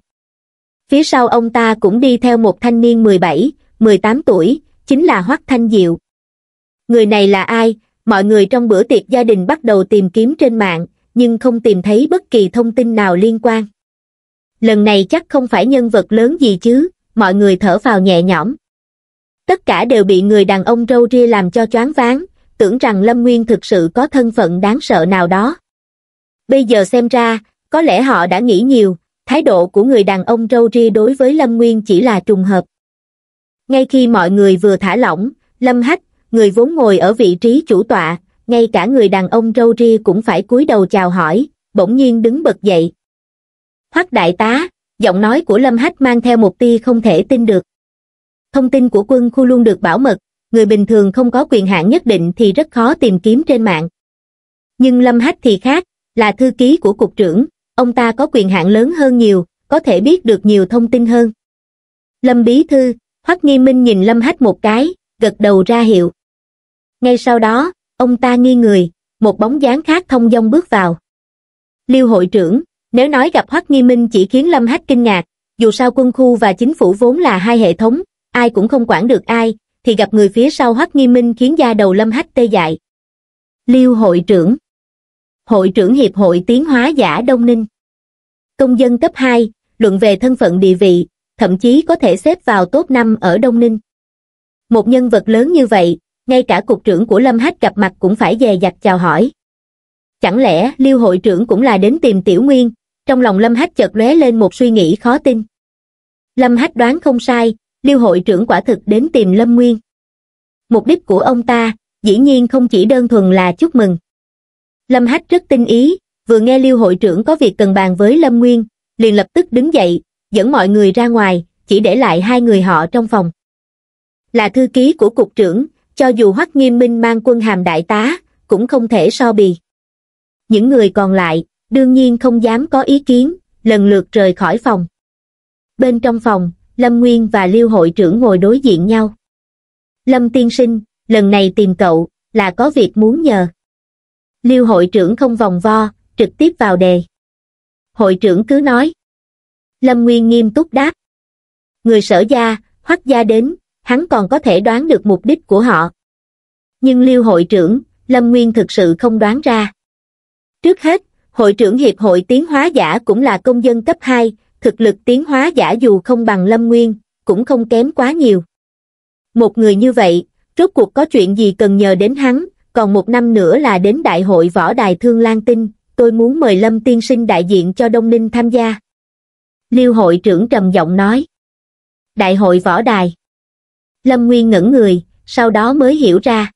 Phía sau ông ta cũng đi theo một thanh niên 17, 18 tuổi, chính là Hoắc Thanh Diệu. Người này là ai? Mọi người trong bữa tiệc gia đình bắt đầu tìm kiếm trên mạng, nhưng không tìm thấy bất kỳ thông tin nào liên quan. Lần này chắc không phải nhân vật lớn gì chứ, mọi người thở vào nhẹ nhõm tất cả đều bị người đàn ông râu ria làm cho choáng váng tưởng rằng lâm nguyên thực sự có thân phận đáng sợ nào đó bây giờ xem ra có lẽ họ đã nghĩ nhiều thái độ của người đàn ông râu ria đối với lâm nguyên chỉ là trùng hợp ngay khi mọi người vừa thả lỏng lâm hách người vốn ngồi ở vị trí chủ tọa ngay cả người đàn ông râu ria cũng phải cúi đầu chào hỏi bỗng nhiên đứng bật dậy hoắc đại tá giọng nói của lâm hách mang theo một tia không thể tin được thông tin của quân khu luôn được bảo mật, người bình thường không có quyền hạn nhất định thì rất khó tìm kiếm trên mạng. Nhưng Lâm Hách thì khác, là thư ký của cục trưởng, ông ta có quyền hạn lớn hơn nhiều, có thể biết được nhiều thông tin hơn. Lâm Bí Thư, Hoắc Nghi Minh nhìn Lâm Hách một cái, gật đầu ra hiệu. Ngay sau đó, ông ta nghi người, một bóng dáng khác thông dong bước vào. Liêu hội trưởng, nếu nói gặp Hoắc Nghi Minh chỉ khiến Lâm Hách kinh ngạc, dù sao quân khu và chính phủ vốn là hai hệ thống, ai cũng không quản được ai thì gặp người phía sau hoắc nghi minh khiến da đầu lâm hách tê dại liêu hội trưởng hội trưởng hiệp hội tiến hóa giả đông ninh công dân cấp hai luận về thân phận địa vị thậm chí có thể xếp vào top năm ở đông ninh một nhân vật lớn như vậy ngay cả cục trưởng của lâm hách gặp mặt cũng phải dè dặt chào hỏi chẳng lẽ liêu hội trưởng cũng là đến tìm tiểu nguyên trong lòng lâm hách chợt lóe lên một suy nghĩ khó tin lâm hách đoán không sai Liêu hội trưởng quả thực đến tìm Lâm Nguyên. Mục đích của ông ta, dĩ nhiên không chỉ đơn thuần là chúc mừng. Lâm Hách rất tinh ý, vừa nghe Liêu hội trưởng có việc cần bàn với Lâm Nguyên, liền lập tức đứng dậy, dẫn mọi người ra ngoài, chỉ để lại hai người họ trong phòng. Là thư ký của cục trưởng, cho dù Hoắc Nghiêm Minh mang quân hàm đại tá, cũng không thể so bì. Những người còn lại, đương nhiên không dám có ý kiến, lần lượt rời khỏi phòng. Bên trong phòng, Lâm Nguyên và Liêu hội trưởng ngồi đối diện nhau. Lâm tiên sinh, lần này tìm cậu, là có việc muốn nhờ. Liêu hội trưởng không vòng vo, trực tiếp vào đề. Hội trưởng cứ nói. Lâm Nguyên nghiêm túc đáp. Người sở gia, hoắc gia đến, hắn còn có thể đoán được mục đích của họ. Nhưng Liêu hội trưởng, Lâm Nguyên thực sự không đoán ra. Trước hết, hội trưởng Hiệp hội Tiến hóa giả cũng là công dân cấp 2, thực lực tiến hóa giả dù không bằng lâm nguyên cũng không kém quá nhiều một người như vậy rốt cuộc có chuyện gì cần nhờ đến hắn còn một năm nữa là đến đại hội võ đài thương lan tinh tôi muốn mời lâm tiên sinh đại diện cho đông ninh tham gia liêu hội trưởng trầm giọng nói đại hội võ đài lâm nguyên ngẩn người sau đó mới hiểu ra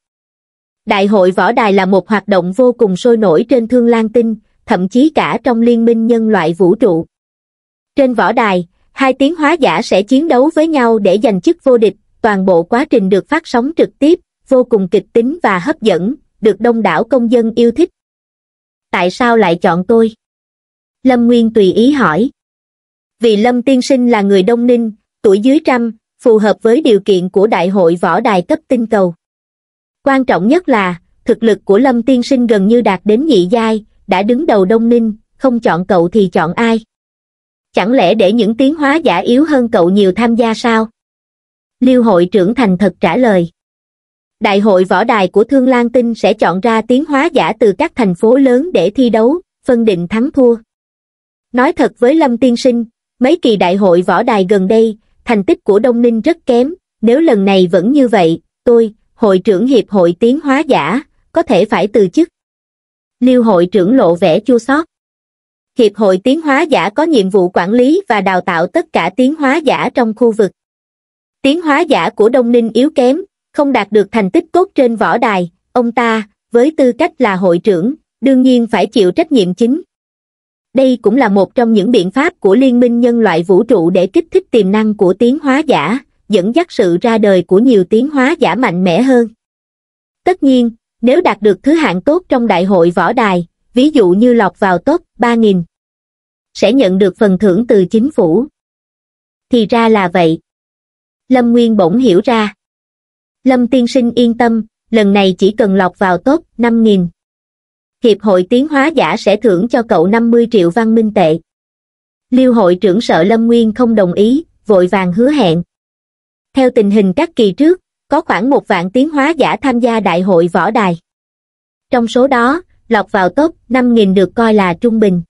đại hội võ đài là một hoạt động vô cùng sôi nổi trên thương lan tinh thậm chí cả trong liên minh nhân loại vũ trụ trên võ đài, hai tiếng hóa giả sẽ chiến đấu với nhau để giành chức vô địch, toàn bộ quá trình được phát sóng trực tiếp, vô cùng kịch tính và hấp dẫn, được đông đảo công dân yêu thích. Tại sao lại chọn tôi? Lâm Nguyên tùy ý hỏi. Vì Lâm Tiên Sinh là người đông ninh, tuổi dưới trăm, phù hợp với điều kiện của Đại hội Võ Đài cấp tinh cầu. Quan trọng nhất là, thực lực của Lâm Tiên Sinh gần như đạt đến nhị giai, đã đứng đầu đông ninh, không chọn cậu thì chọn ai? chẳng lẽ để những tiến hóa giả yếu hơn cậu nhiều tham gia sao? Liêu hội trưởng thành thật trả lời. Đại hội võ đài của Thương Lan Tinh sẽ chọn ra tiến hóa giả từ các thành phố lớn để thi đấu, phân định thắng thua. Nói thật với Lâm Tiên Sinh, mấy kỳ đại hội võ đài gần đây, thành tích của Đông Ninh rất kém, nếu lần này vẫn như vậy, tôi, hội trưởng hiệp hội tiến hóa giả, có thể phải từ chức. Liêu hội trưởng lộ vẻ chua xót. Hiệp hội Tiến hóa giả có nhiệm vụ quản lý và đào tạo tất cả tiến hóa giả trong khu vực. Tiến hóa giả của Đông Ninh yếu kém, không đạt được thành tích cốt trên võ đài, ông ta, với tư cách là hội trưởng, đương nhiên phải chịu trách nhiệm chính. Đây cũng là một trong những biện pháp của Liên minh Nhân loại Vũ trụ để kích thích tiềm năng của tiến hóa giả, dẫn dắt sự ra đời của nhiều tiến hóa giả mạnh mẽ hơn. Tất nhiên, nếu đạt được thứ hạng tốt trong đại hội võ đài, ví dụ như lọc vào top 3.000, sẽ nhận được phần thưởng từ chính phủ. Thì ra là vậy. Lâm Nguyên bỗng hiểu ra. Lâm tiên sinh yên tâm, lần này chỉ cần lọc vào top 5.000. Hiệp hội tiến hóa giả sẽ thưởng cho cậu 50 triệu văn minh tệ. Liêu hội trưởng sợ Lâm Nguyên không đồng ý, vội vàng hứa hẹn. Theo tình hình các kỳ trước, có khoảng một vạn tiến hóa giả tham gia đại hội võ đài. Trong số đó, lọt vào top 5.000 được coi là trung bình.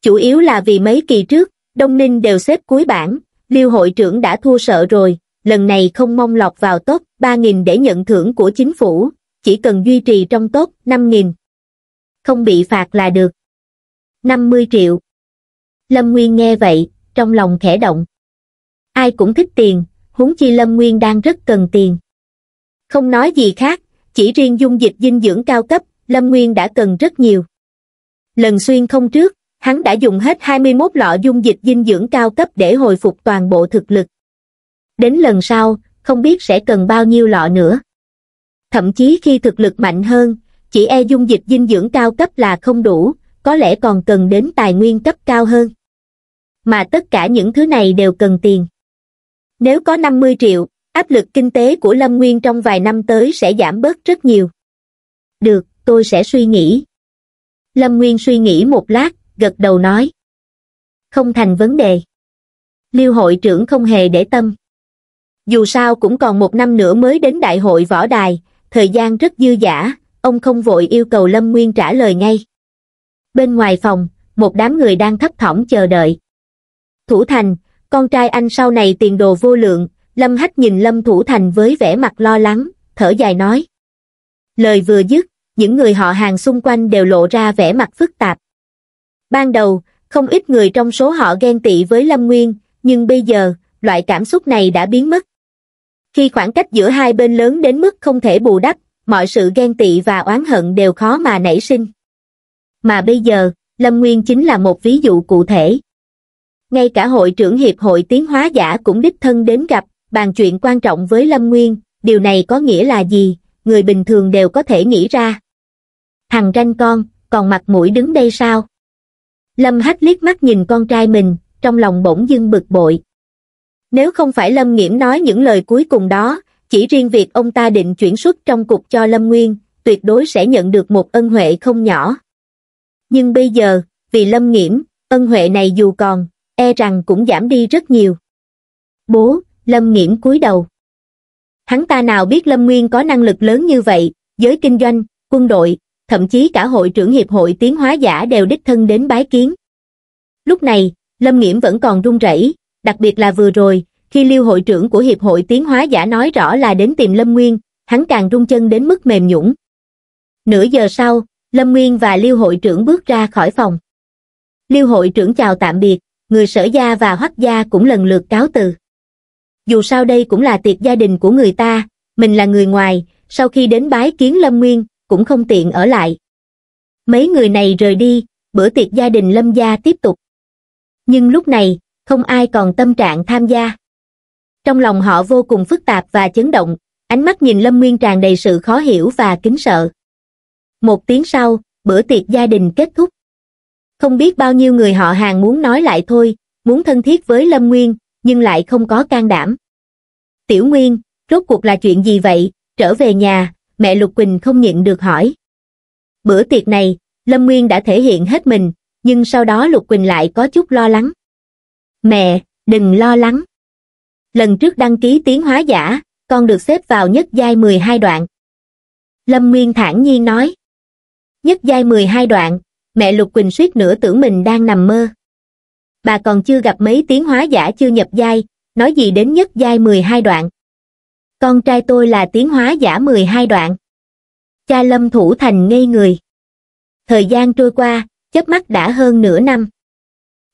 Chủ yếu là vì mấy kỳ trước, Đông Ninh đều xếp cuối bảng, Liêu hội trưởng đã thua sợ rồi, lần này không mong lọt vào top 3.000 để nhận thưởng của chính phủ, chỉ cần duy trì trong top 5.000. Không bị phạt là được. 50 triệu. Lâm Nguyên nghe vậy, trong lòng khẽ động. Ai cũng thích tiền, huống chi Lâm Nguyên đang rất cần tiền. Không nói gì khác, chỉ riêng dung dịch dinh dưỡng cao cấp Lâm Nguyên đã cần rất nhiều. Lần xuyên không trước, hắn đã dùng hết 21 lọ dung dịch dinh dưỡng cao cấp để hồi phục toàn bộ thực lực. Đến lần sau, không biết sẽ cần bao nhiêu lọ nữa. Thậm chí khi thực lực mạnh hơn, chỉ e dung dịch dinh dưỡng cao cấp là không đủ, có lẽ còn cần đến tài nguyên cấp cao hơn. Mà tất cả những thứ này đều cần tiền. Nếu có 50 triệu, áp lực kinh tế của Lâm Nguyên trong vài năm tới sẽ giảm bớt rất nhiều. Được, tôi sẽ suy nghĩ. Lâm Nguyên suy nghĩ một lát, gật đầu nói. Không thành vấn đề. Liêu hội trưởng không hề để tâm. Dù sao cũng còn một năm nữa mới đến đại hội võ đài, thời gian rất dư dả, ông không vội yêu cầu Lâm Nguyên trả lời ngay. Bên ngoài phòng, một đám người đang thấp thỏm chờ đợi. Thủ Thành, con trai anh sau này tiền đồ vô lượng, Lâm Hách nhìn Lâm Thủ Thành với vẻ mặt lo lắng, thở dài nói. Lời vừa dứt, những người họ hàng xung quanh đều lộ ra vẻ mặt phức tạp. Ban đầu, không ít người trong số họ ghen tị với Lâm Nguyên, nhưng bây giờ, loại cảm xúc này đã biến mất. Khi khoảng cách giữa hai bên lớn đến mức không thể bù đắp, mọi sự ghen tị và oán hận đều khó mà nảy sinh. Mà bây giờ, Lâm Nguyên chính là một ví dụ cụ thể. Ngay cả hội trưởng Hiệp hội Tiến hóa giả cũng đích thân đến gặp, bàn chuyện quan trọng với Lâm Nguyên, điều này có nghĩa là gì, người bình thường đều có thể nghĩ ra. Hằng ranh con, còn mặt mũi đứng đây sao? Lâm Hách liếc mắt nhìn con trai mình, trong lòng bỗng dưng bực bội. Nếu không phải Lâm Nghiễm nói những lời cuối cùng đó, chỉ riêng việc ông ta định chuyển xuất trong cục cho Lâm Nguyên, tuyệt đối sẽ nhận được một ân huệ không nhỏ. Nhưng bây giờ, vì Lâm Nghiễm, ân huệ này dù còn, e rằng cũng giảm đi rất nhiều. Bố, Lâm Nghiễm cúi đầu hắn ta nào biết lâm nguyên có năng lực lớn như vậy giới kinh doanh quân đội thậm chí cả hội trưởng hiệp hội tiến hóa giả đều đích thân đến bái kiến lúc này lâm nghiễm vẫn còn run rẩy đặc biệt là vừa rồi khi Lưu hội trưởng của hiệp hội tiến hóa giả nói rõ là đến tìm lâm nguyên hắn càng rung chân đến mức mềm nhũn nửa giờ sau lâm nguyên và Lưu hội trưởng bước ra khỏi phòng Lưu hội trưởng chào tạm biệt người sở gia và hoắc gia cũng lần lượt cáo từ dù sao đây cũng là tiệc gia đình của người ta, mình là người ngoài, sau khi đến bái kiến Lâm Nguyên, cũng không tiện ở lại. Mấy người này rời đi, bữa tiệc gia đình Lâm gia tiếp tục. Nhưng lúc này, không ai còn tâm trạng tham gia. Trong lòng họ vô cùng phức tạp và chấn động, ánh mắt nhìn Lâm Nguyên tràn đầy sự khó hiểu và kính sợ. Một tiếng sau, bữa tiệc gia đình kết thúc. Không biết bao nhiêu người họ hàng muốn nói lại thôi, muốn thân thiết với Lâm Nguyên, nhưng lại không có can đảm. Tiểu Nguyên, rốt cuộc là chuyện gì vậy? Trở về nhà, mẹ Lục Quỳnh không nhịn được hỏi. Bữa tiệc này, Lâm Nguyên đã thể hiện hết mình, nhưng sau đó Lục Quỳnh lại có chút lo lắng. Mẹ, đừng lo lắng. Lần trước đăng ký tiến hóa giả, con được xếp vào nhất giai 12 đoạn. Lâm Nguyên thản nhiên nói. Nhất giai 12 đoạn, mẹ Lục Quỳnh suýt nữa tưởng mình đang nằm mơ bà còn chưa gặp mấy tiếng hóa giả chưa nhập giai nói gì đến nhất giai mười hai đoạn con trai tôi là tiếng hóa giả mười hai đoạn cha lâm thủ thành ngây người thời gian trôi qua chớp mắt đã hơn nửa năm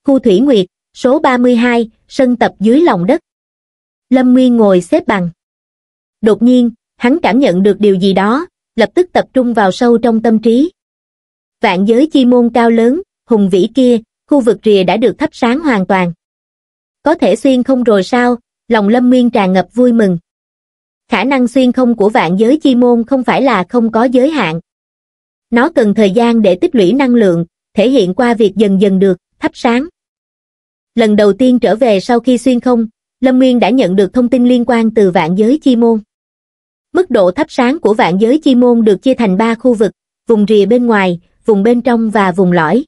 khu thủy nguyệt số ba mươi hai sân tập dưới lòng đất lâm nguyên ngồi xếp bằng đột nhiên hắn cảm nhận được điều gì đó lập tức tập trung vào sâu trong tâm trí vạn giới chi môn cao lớn hùng vĩ kia khu vực rìa đã được thắp sáng hoàn toàn. Có thể xuyên không rồi sao, lòng lâm nguyên tràn ngập vui mừng. Khả năng xuyên không của vạn giới chi môn không phải là không có giới hạn. Nó cần thời gian để tích lũy năng lượng, thể hiện qua việc dần dần được, thắp sáng. Lần đầu tiên trở về sau khi xuyên không, Lâm Nguyên đã nhận được thông tin liên quan từ vạn giới chi môn. Mức độ thắp sáng của vạn giới chi môn được chia thành 3 khu vực, vùng rìa bên ngoài, vùng bên trong và vùng lõi.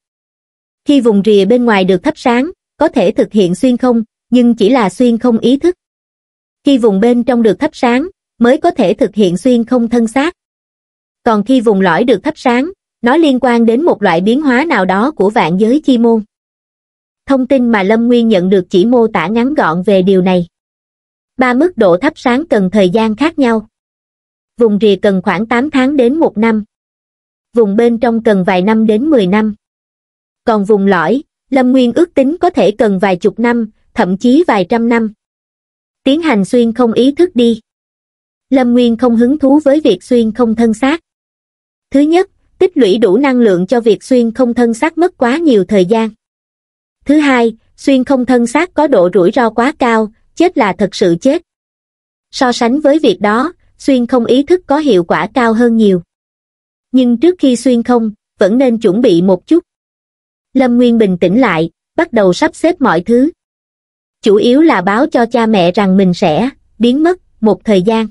Khi vùng rìa bên ngoài được thắp sáng, có thể thực hiện xuyên không, nhưng chỉ là xuyên không ý thức. Khi vùng bên trong được thắp sáng, mới có thể thực hiện xuyên không thân xác. Còn khi vùng lõi được thắp sáng, nó liên quan đến một loại biến hóa nào đó của vạn giới chi môn. Thông tin mà Lâm Nguyên nhận được chỉ mô tả ngắn gọn về điều này. Ba mức độ thắp sáng cần thời gian khác nhau. Vùng rìa cần khoảng 8 tháng đến 1 năm. Vùng bên trong cần vài năm đến 10 năm còn vùng lõi, Lâm Nguyên ước tính có thể cần vài chục năm, thậm chí vài trăm năm. Tiến hành xuyên không ý thức đi. Lâm Nguyên không hứng thú với việc xuyên không thân xác. Thứ nhất, tích lũy đủ năng lượng cho việc xuyên không thân xác mất quá nhiều thời gian. Thứ hai, xuyên không thân xác có độ rủi ro quá cao, chết là thật sự chết. So sánh với việc đó, xuyên không ý thức có hiệu quả cao hơn nhiều. Nhưng trước khi xuyên không, vẫn nên chuẩn bị một chút. Lâm Nguyên bình tĩnh lại, bắt đầu sắp xếp mọi thứ. Chủ yếu là báo cho cha mẹ rằng mình sẽ biến mất một thời gian.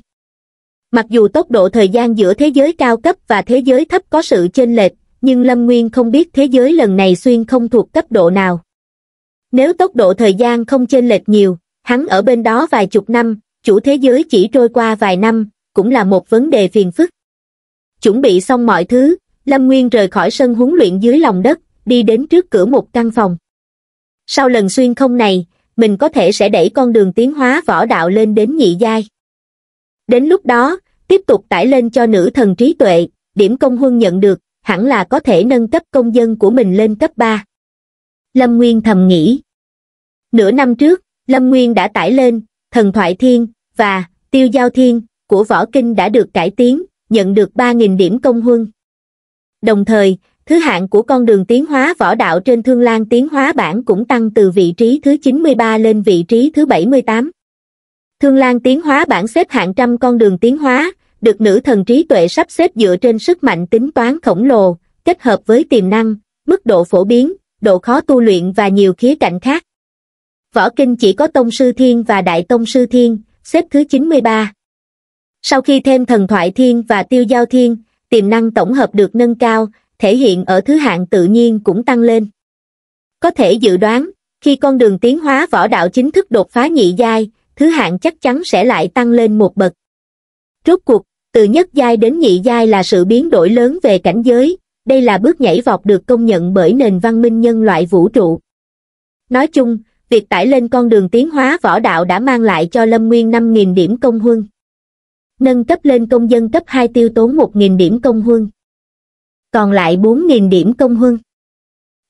Mặc dù tốc độ thời gian giữa thế giới cao cấp và thế giới thấp có sự chênh lệch, nhưng Lâm Nguyên không biết thế giới lần này xuyên không thuộc cấp độ nào. Nếu tốc độ thời gian không chênh lệch nhiều, hắn ở bên đó vài chục năm, chủ thế giới chỉ trôi qua vài năm, cũng là một vấn đề phiền phức. Chuẩn bị xong mọi thứ, Lâm Nguyên rời khỏi sân huấn luyện dưới lòng đất, đi đến trước cửa một căn phòng. Sau lần xuyên không này, mình có thể sẽ đẩy con đường tiến hóa võ đạo lên đến nhị giai. Đến lúc đó, tiếp tục tải lên cho nữ thần trí tuệ, điểm công huân nhận được, hẳn là có thể nâng cấp công dân của mình lên cấp 3. Lâm Nguyên thầm nghĩ. Nửa năm trước, Lâm Nguyên đã tải lên, thần thoại thiên, và tiêu giao thiên, của võ kinh đã được cải tiến, nhận được 3.000 điểm công huân. Đồng thời, thứ hạng của con đường tiến hóa võ đạo trên thương lan tiến hóa bản cũng tăng từ vị trí thứ 93 lên vị trí thứ 78. Thương lan tiến hóa bản xếp hạng trăm con đường tiến hóa, được nữ thần trí tuệ sắp xếp dựa trên sức mạnh tính toán khổng lồ, kết hợp với tiềm năng, mức độ phổ biến, độ khó tu luyện và nhiều khía cạnh khác. Võ Kinh chỉ có Tông Sư Thiên và Đại Tông Sư Thiên, xếp thứ 93. Sau khi thêm thần thoại thiên và tiêu giao thiên, tiềm năng tổng hợp được nâng cao, thể hiện ở thứ hạng tự nhiên cũng tăng lên. Có thể dự đoán, khi con đường tiến hóa võ đạo chính thức đột phá nhị giai, thứ hạng chắc chắn sẽ lại tăng lên một bậc. Rốt cuộc, từ nhất giai đến nhị giai là sự biến đổi lớn về cảnh giới, đây là bước nhảy vọt được công nhận bởi nền văn minh nhân loại vũ trụ. Nói chung, việc tải lên con đường tiến hóa võ đạo đã mang lại cho Lâm Nguyên 5.000 điểm công huân. Nâng cấp lên công dân cấp 2 tiêu tốn 1.000 điểm công huân còn lại 4.000 điểm công huân.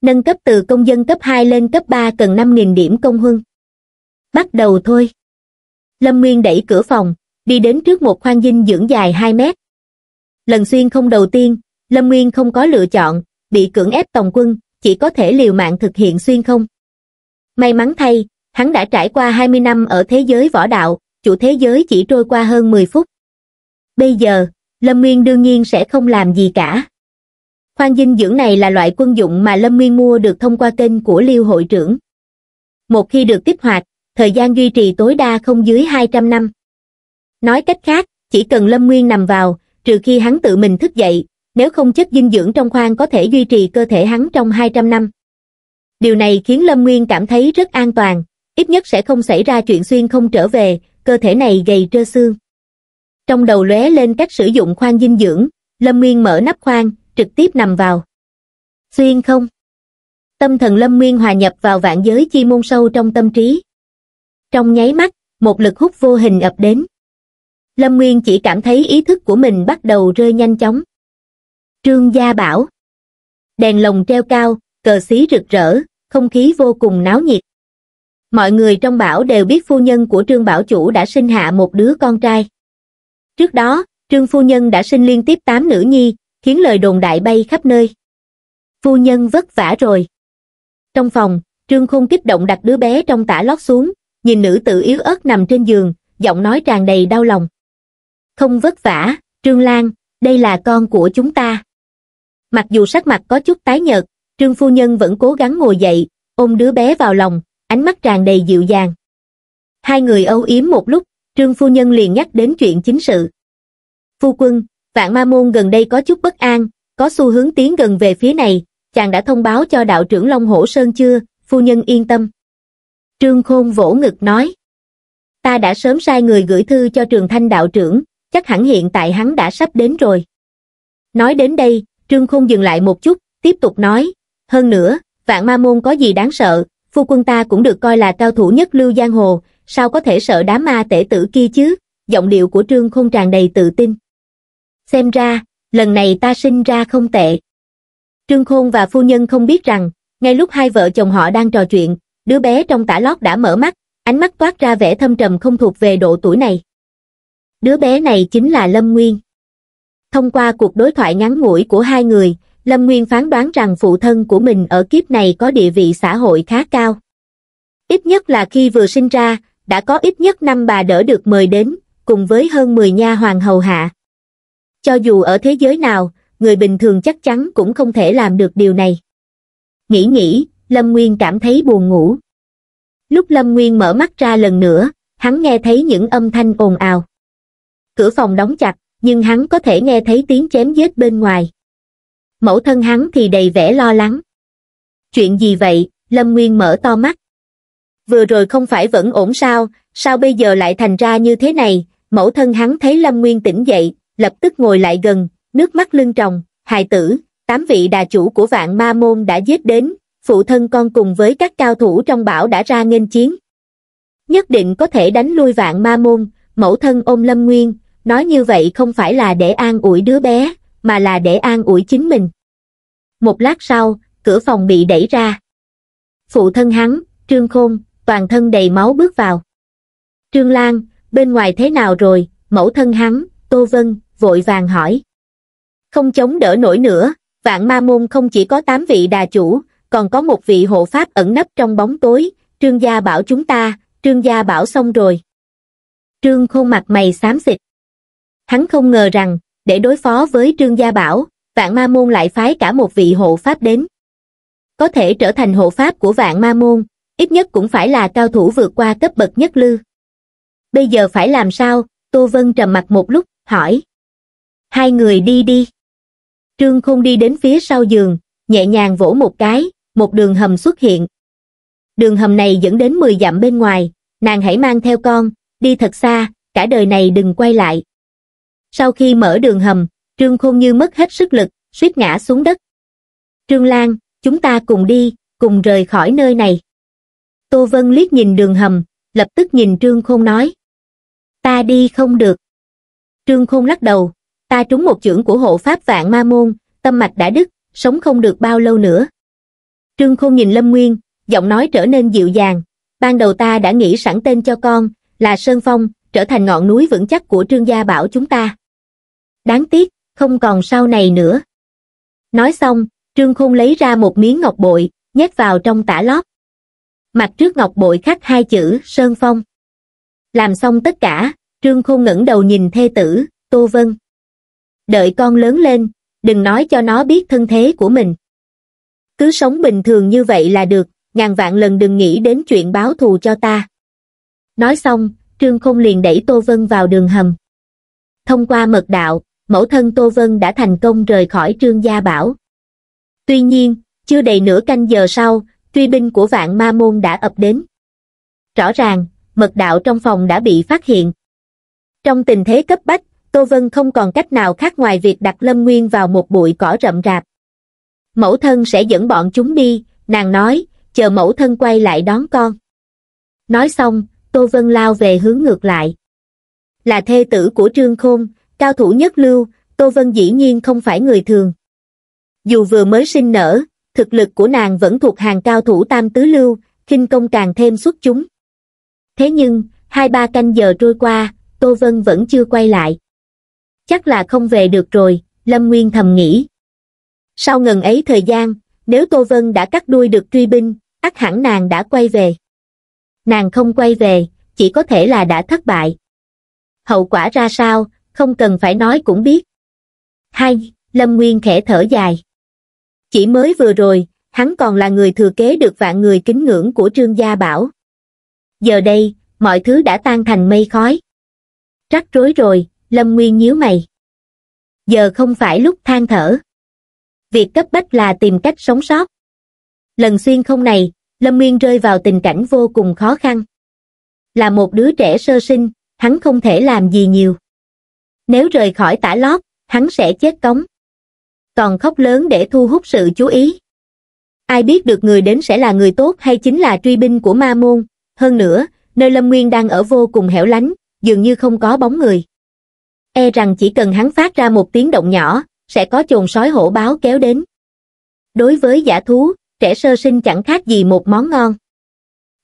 Nâng cấp từ công dân cấp 2 lên cấp 3 cần 5.000 điểm công huân. Bắt đầu thôi. Lâm Nguyên đẩy cửa phòng, đi đến trước một khoang dinh dưỡng dài 2 mét. Lần xuyên không đầu tiên, Lâm Nguyên không có lựa chọn, bị cưỡng ép tòng quân, chỉ có thể liều mạng thực hiện xuyên không. May mắn thay, hắn đã trải qua 20 năm ở thế giới võ đạo, chủ thế giới chỉ trôi qua hơn 10 phút. Bây giờ, Lâm Nguyên đương nhiên sẽ không làm gì cả khoang dinh dưỡng này là loại quân dụng mà lâm nguyên mua được thông qua kênh của liêu hội trưởng một khi được kích hoạt thời gian duy trì tối đa không dưới 200 năm nói cách khác chỉ cần lâm nguyên nằm vào trừ khi hắn tự mình thức dậy nếu không chất dinh dưỡng trong khoang có thể duy trì cơ thể hắn trong 200 năm điều này khiến lâm nguyên cảm thấy rất an toàn ít nhất sẽ không xảy ra chuyện xuyên không trở về cơ thể này gầy trơ xương trong đầu lóe lên cách sử dụng khoang dinh dưỡng lâm nguyên mở nắp khoang trực tiếp nằm vào. Xuyên không? Tâm thần lâm nguyên hòa nhập vào vạn giới chi môn sâu trong tâm trí. Trong nháy mắt, một lực hút vô hình ập đến. Lâm Nguyên chỉ cảm thấy ý thức của mình bắt đầu rơi nhanh chóng. Trương Gia Bảo Đèn lồng treo cao, cờ xí rực rỡ, không khí vô cùng náo nhiệt. Mọi người trong bảo đều biết phu nhân của Trương Bảo Chủ đã sinh hạ một đứa con trai. Trước đó, Trương Phu Nhân đã sinh liên tiếp 8 nữ nhi, khiến lời đồn đại bay khắp nơi. Phu nhân vất vả rồi. Trong phòng, Trương Khôn kích động đặt đứa bé trong tả lót xuống, nhìn nữ tử yếu ớt nằm trên giường, giọng nói tràn đầy đau lòng. Không vất vả, Trương Lan, đây là con của chúng ta. Mặc dù sắc mặt có chút tái nhợt, Trương Phu Nhân vẫn cố gắng ngồi dậy, ôm đứa bé vào lòng, ánh mắt tràn đầy dịu dàng. Hai người âu yếm một lúc, Trương Phu Nhân liền nhắc đến chuyện chính sự. Phu Quân, Vạn Ma Môn gần đây có chút bất an, có xu hướng tiến gần về phía này, chàng đã thông báo cho đạo trưởng Long Hổ Sơn chưa, phu nhân yên tâm. Trương Khôn vỗ ngực nói, ta đã sớm sai người gửi thư cho trường thanh đạo trưởng, chắc hẳn hiện tại hắn đã sắp đến rồi. Nói đến đây, Trương Khôn dừng lại một chút, tiếp tục nói, hơn nữa, vạn ma môn có gì đáng sợ, phu quân ta cũng được coi là cao thủ nhất lưu giang hồ, sao có thể sợ đám ma tể tử kia chứ, giọng điệu của Trương Khôn tràn đầy tự tin xem ra, lần này ta sinh ra không tệ. Trương Khôn và phu nhân không biết rằng, ngay lúc hai vợ chồng họ đang trò chuyện, đứa bé trong tả lót đã mở mắt, ánh mắt toát ra vẻ thâm trầm không thuộc về độ tuổi này. Đứa bé này chính là Lâm Nguyên. Thông qua cuộc đối thoại ngắn ngủi của hai người, Lâm Nguyên phán đoán rằng phụ thân của mình ở kiếp này có địa vị xã hội khá cao. Ít nhất là khi vừa sinh ra, đã có ít nhất năm bà đỡ được mời đến, cùng với hơn 10 nha hoàng hầu hạ. Cho dù ở thế giới nào, người bình thường chắc chắn cũng không thể làm được điều này. Nghĩ nghĩ, Lâm Nguyên cảm thấy buồn ngủ. Lúc Lâm Nguyên mở mắt ra lần nữa, hắn nghe thấy những âm thanh ồn ào. Cửa phòng đóng chặt, nhưng hắn có thể nghe thấy tiếng chém giết bên ngoài. Mẫu thân hắn thì đầy vẻ lo lắng. Chuyện gì vậy? Lâm Nguyên mở to mắt. Vừa rồi không phải vẫn ổn sao, sao bây giờ lại thành ra như thế này? Mẫu thân hắn thấy Lâm Nguyên tỉnh dậy, lập tức ngồi lại gần, nước mắt lưng tròng, hài tử, tám vị đà chủ của vạn ma môn đã giết đến, phụ thân con cùng với các cao thủ trong bảo đã ra nghênh chiến. Nhất định có thể đánh lui vạn ma môn, mẫu thân ôm lâm nguyên, nói như vậy không phải là để an ủi đứa bé, mà là để an ủi chính mình. Một lát sau, cửa phòng bị đẩy ra. Phụ thân hắn, Trương Khôn, toàn thân đầy máu bước vào. Trương Lan, bên ngoài thế nào rồi, mẫu thân hắn, Tô Vân, vội vàng hỏi. Không chống đỡ nổi nữa, vạn ma môn không chỉ có tám vị đà chủ, còn có một vị hộ pháp ẩn nấp trong bóng tối, trương gia bảo chúng ta, trương gia bảo xong rồi. Trương khôn mặt mày xám xịt. Hắn không ngờ rằng, để đối phó với trương gia bảo, vạn ma môn lại phái cả một vị hộ pháp đến. Có thể trở thành hộ pháp của vạn ma môn, ít nhất cũng phải là cao thủ vượt qua cấp bậc nhất lư. Bây giờ phải làm sao? Tô Vân trầm mặt một lúc, hỏi hai người đi đi. Trương Khôn đi đến phía sau giường, nhẹ nhàng vỗ một cái, một đường hầm xuất hiện. Đường hầm này dẫn đến 10 dặm bên ngoài, nàng hãy mang theo con, đi thật xa, cả đời này đừng quay lại. Sau khi mở đường hầm, Trương Khôn như mất hết sức lực, suýt ngã xuống đất. Trương Lan, chúng ta cùng đi, cùng rời khỏi nơi này. Tô Vân liếc nhìn đường hầm, lập tức nhìn Trương Khôn nói. Ta đi không được. Trương Khôn lắc đầu, ta trúng một chưởng của hộ pháp vạn ma môn tâm mạch đã đứt sống không được bao lâu nữa trương khôn nhìn lâm nguyên giọng nói trở nên dịu dàng ban đầu ta đã nghĩ sẵn tên cho con là sơn phong trở thành ngọn núi vững chắc của trương gia bảo chúng ta đáng tiếc không còn sau này nữa nói xong trương khôn lấy ra một miếng ngọc bội nhét vào trong tả lót mặt trước ngọc bội khắc hai chữ sơn phong làm xong tất cả trương khôn ngẩng đầu nhìn thê tử tô vân đợi con lớn lên, đừng nói cho nó biết thân thế của mình. Cứ sống bình thường như vậy là được, ngàn vạn lần đừng nghĩ đến chuyện báo thù cho ta. Nói xong, Trương Không liền đẩy Tô Vân vào đường hầm. Thông qua mật đạo, mẫu thân Tô Vân đã thành công rời khỏi Trương Gia Bảo. Tuy nhiên, chưa đầy nửa canh giờ sau, truy binh của vạn ma môn đã ập đến. Rõ ràng, mật đạo trong phòng đã bị phát hiện. Trong tình thế cấp bách, Tô Vân không còn cách nào khác ngoài việc đặt Lâm Nguyên vào một bụi cỏ rậm rạp. Mẫu thân sẽ dẫn bọn chúng đi, nàng nói, chờ mẫu thân quay lại đón con. Nói xong, Tô Vân lao về hướng ngược lại. Là thê tử của Trương Khôn, cao thủ nhất lưu, Tô Vân dĩ nhiên không phải người thường. Dù vừa mới sinh nở, thực lực của nàng vẫn thuộc hàng cao thủ tam tứ lưu, khinh công càng thêm xuất chúng. Thế nhưng, hai ba canh giờ trôi qua, Tô Vân vẫn chưa quay lại chắc là không về được rồi, Lâm Nguyên thầm nghĩ. Sau ngần ấy thời gian, nếu Tô Vân đã cắt đuôi được truy binh, ắt hẳn nàng đã quay về. Nàng không quay về, chỉ có thể là đã thất bại. Hậu quả ra sao, không cần phải nói cũng biết. Hai, Lâm Nguyên khẽ thở dài. Chỉ mới vừa rồi, hắn còn là người thừa kế được vạn người kính ngưỡng của Trương Gia Bảo. Giờ đây, mọi thứ đã tan thành mây khói. Rắc rối rồi, lâm nguyên nhíu mày giờ không phải lúc than thở việc cấp bách là tìm cách sống sót lần xuyên không này lâm nguyên rơi vào tình cảnh vô cùng khó khăn là một đứa trẻ sơ sinh hắn không thể làm gì nhiều nếu rời khỏi tả lót hắn sẽ chết cống còn khóc lớn để thu hút sự chú ý ai biết được người đến sẽ là người tốt hay chính là truy binh của ma môn hơn nữa nơi lâm nguyên đang ở vô cùng hẻo lánh dường như không có bóng người e rằng chỉ cần hắn phát ra một tiếng động nhỏ, sẽ có chồn sói hổ báo kéo đến. Đối với giả thú, trẻ sơ sinh chẳng khác gì một món ngon.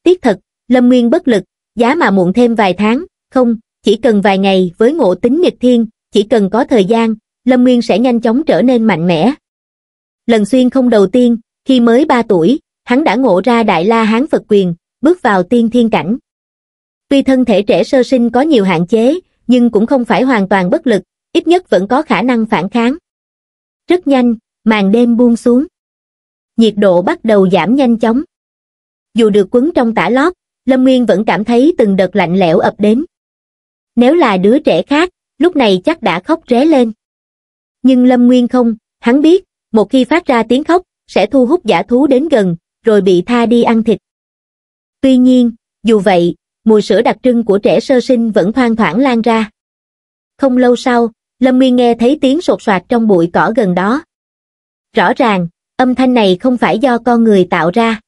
Tiếc thật, Lâm Nguyên bất lực, giá mà muộn thêm vài tháng, không, chỉ cần vài ngày với ngộ tính nghịch thiên, chỉ cần có thời gian, Lâm Nguyên sẽ nhanh chóng trở nên mạnh mẽ. Lần xuyên không đầu tiên, khi mới 3 tuổi, hắn đã ngộ ra Đại La Hán Phật Quyền, bước vào tiên thiên cảnh. Tuy thân thể trẻ sơ sinh có nhiều hạn chế, nhưng cũng không phải hoàn toàn bất lực, ít nhất vẫn có khả năng phản kháng. Rất nhanh, màn đêm buông xuống. Nhiệt độ bắt đầu giảm nhanh chóng. Dù được quấn trong tả lót, Lâm Nguyên vẫn cảm thấy từng đợt lạnh lẽo ập đến. Nếu là đứa trẻ khác, lúc này chắc đã khóc ré lên. Nhưng Lâm Nguyên không, hắn biết, một khi phát ra tiếng khóc, sẽ thu hút giả thú đến gần, rồi bị tha đi ăn thịt. Tuy nhiên, dù vậy, mùi sữa đặc trưng của trẻ sơ sinh vẫn thoang thoảng lan ra. Không lâu sau, Lâm Nguyên nghe thấy tiếng sột soạt trong bụi cỏ gần đó. Rõ ràng, âm thanh này không phải do con người tạo ra.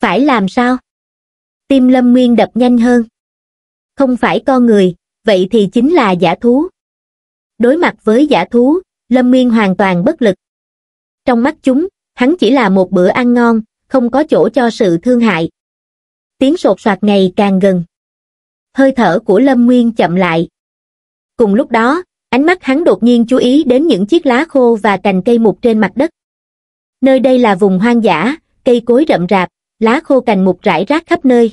Phải làm sao? Tim Lâm Nguyên đập nhanh hơn. Không phải con người, vậy thì chính là giả thú. Đối mặt với giả thú, Lâm Nguyên hoàn toàn bất lực. Trong mắt chúng, hắn chỉ là một bữa ăn ngon, không có chỗ cho sự thương hại tiếng sột soạt ngày càng gần. Hơi thở của Lâm Nguyên chậm lại. Cùng lúc đó, ánh mắt hắn đột nhiên chú ý đến những chiếc lá khô và cành cây mục trên mặt đất. Nơi đây là vùng hoang dã, cây cối rậm rạp, lá khô cành mục rải rác khắp nơi.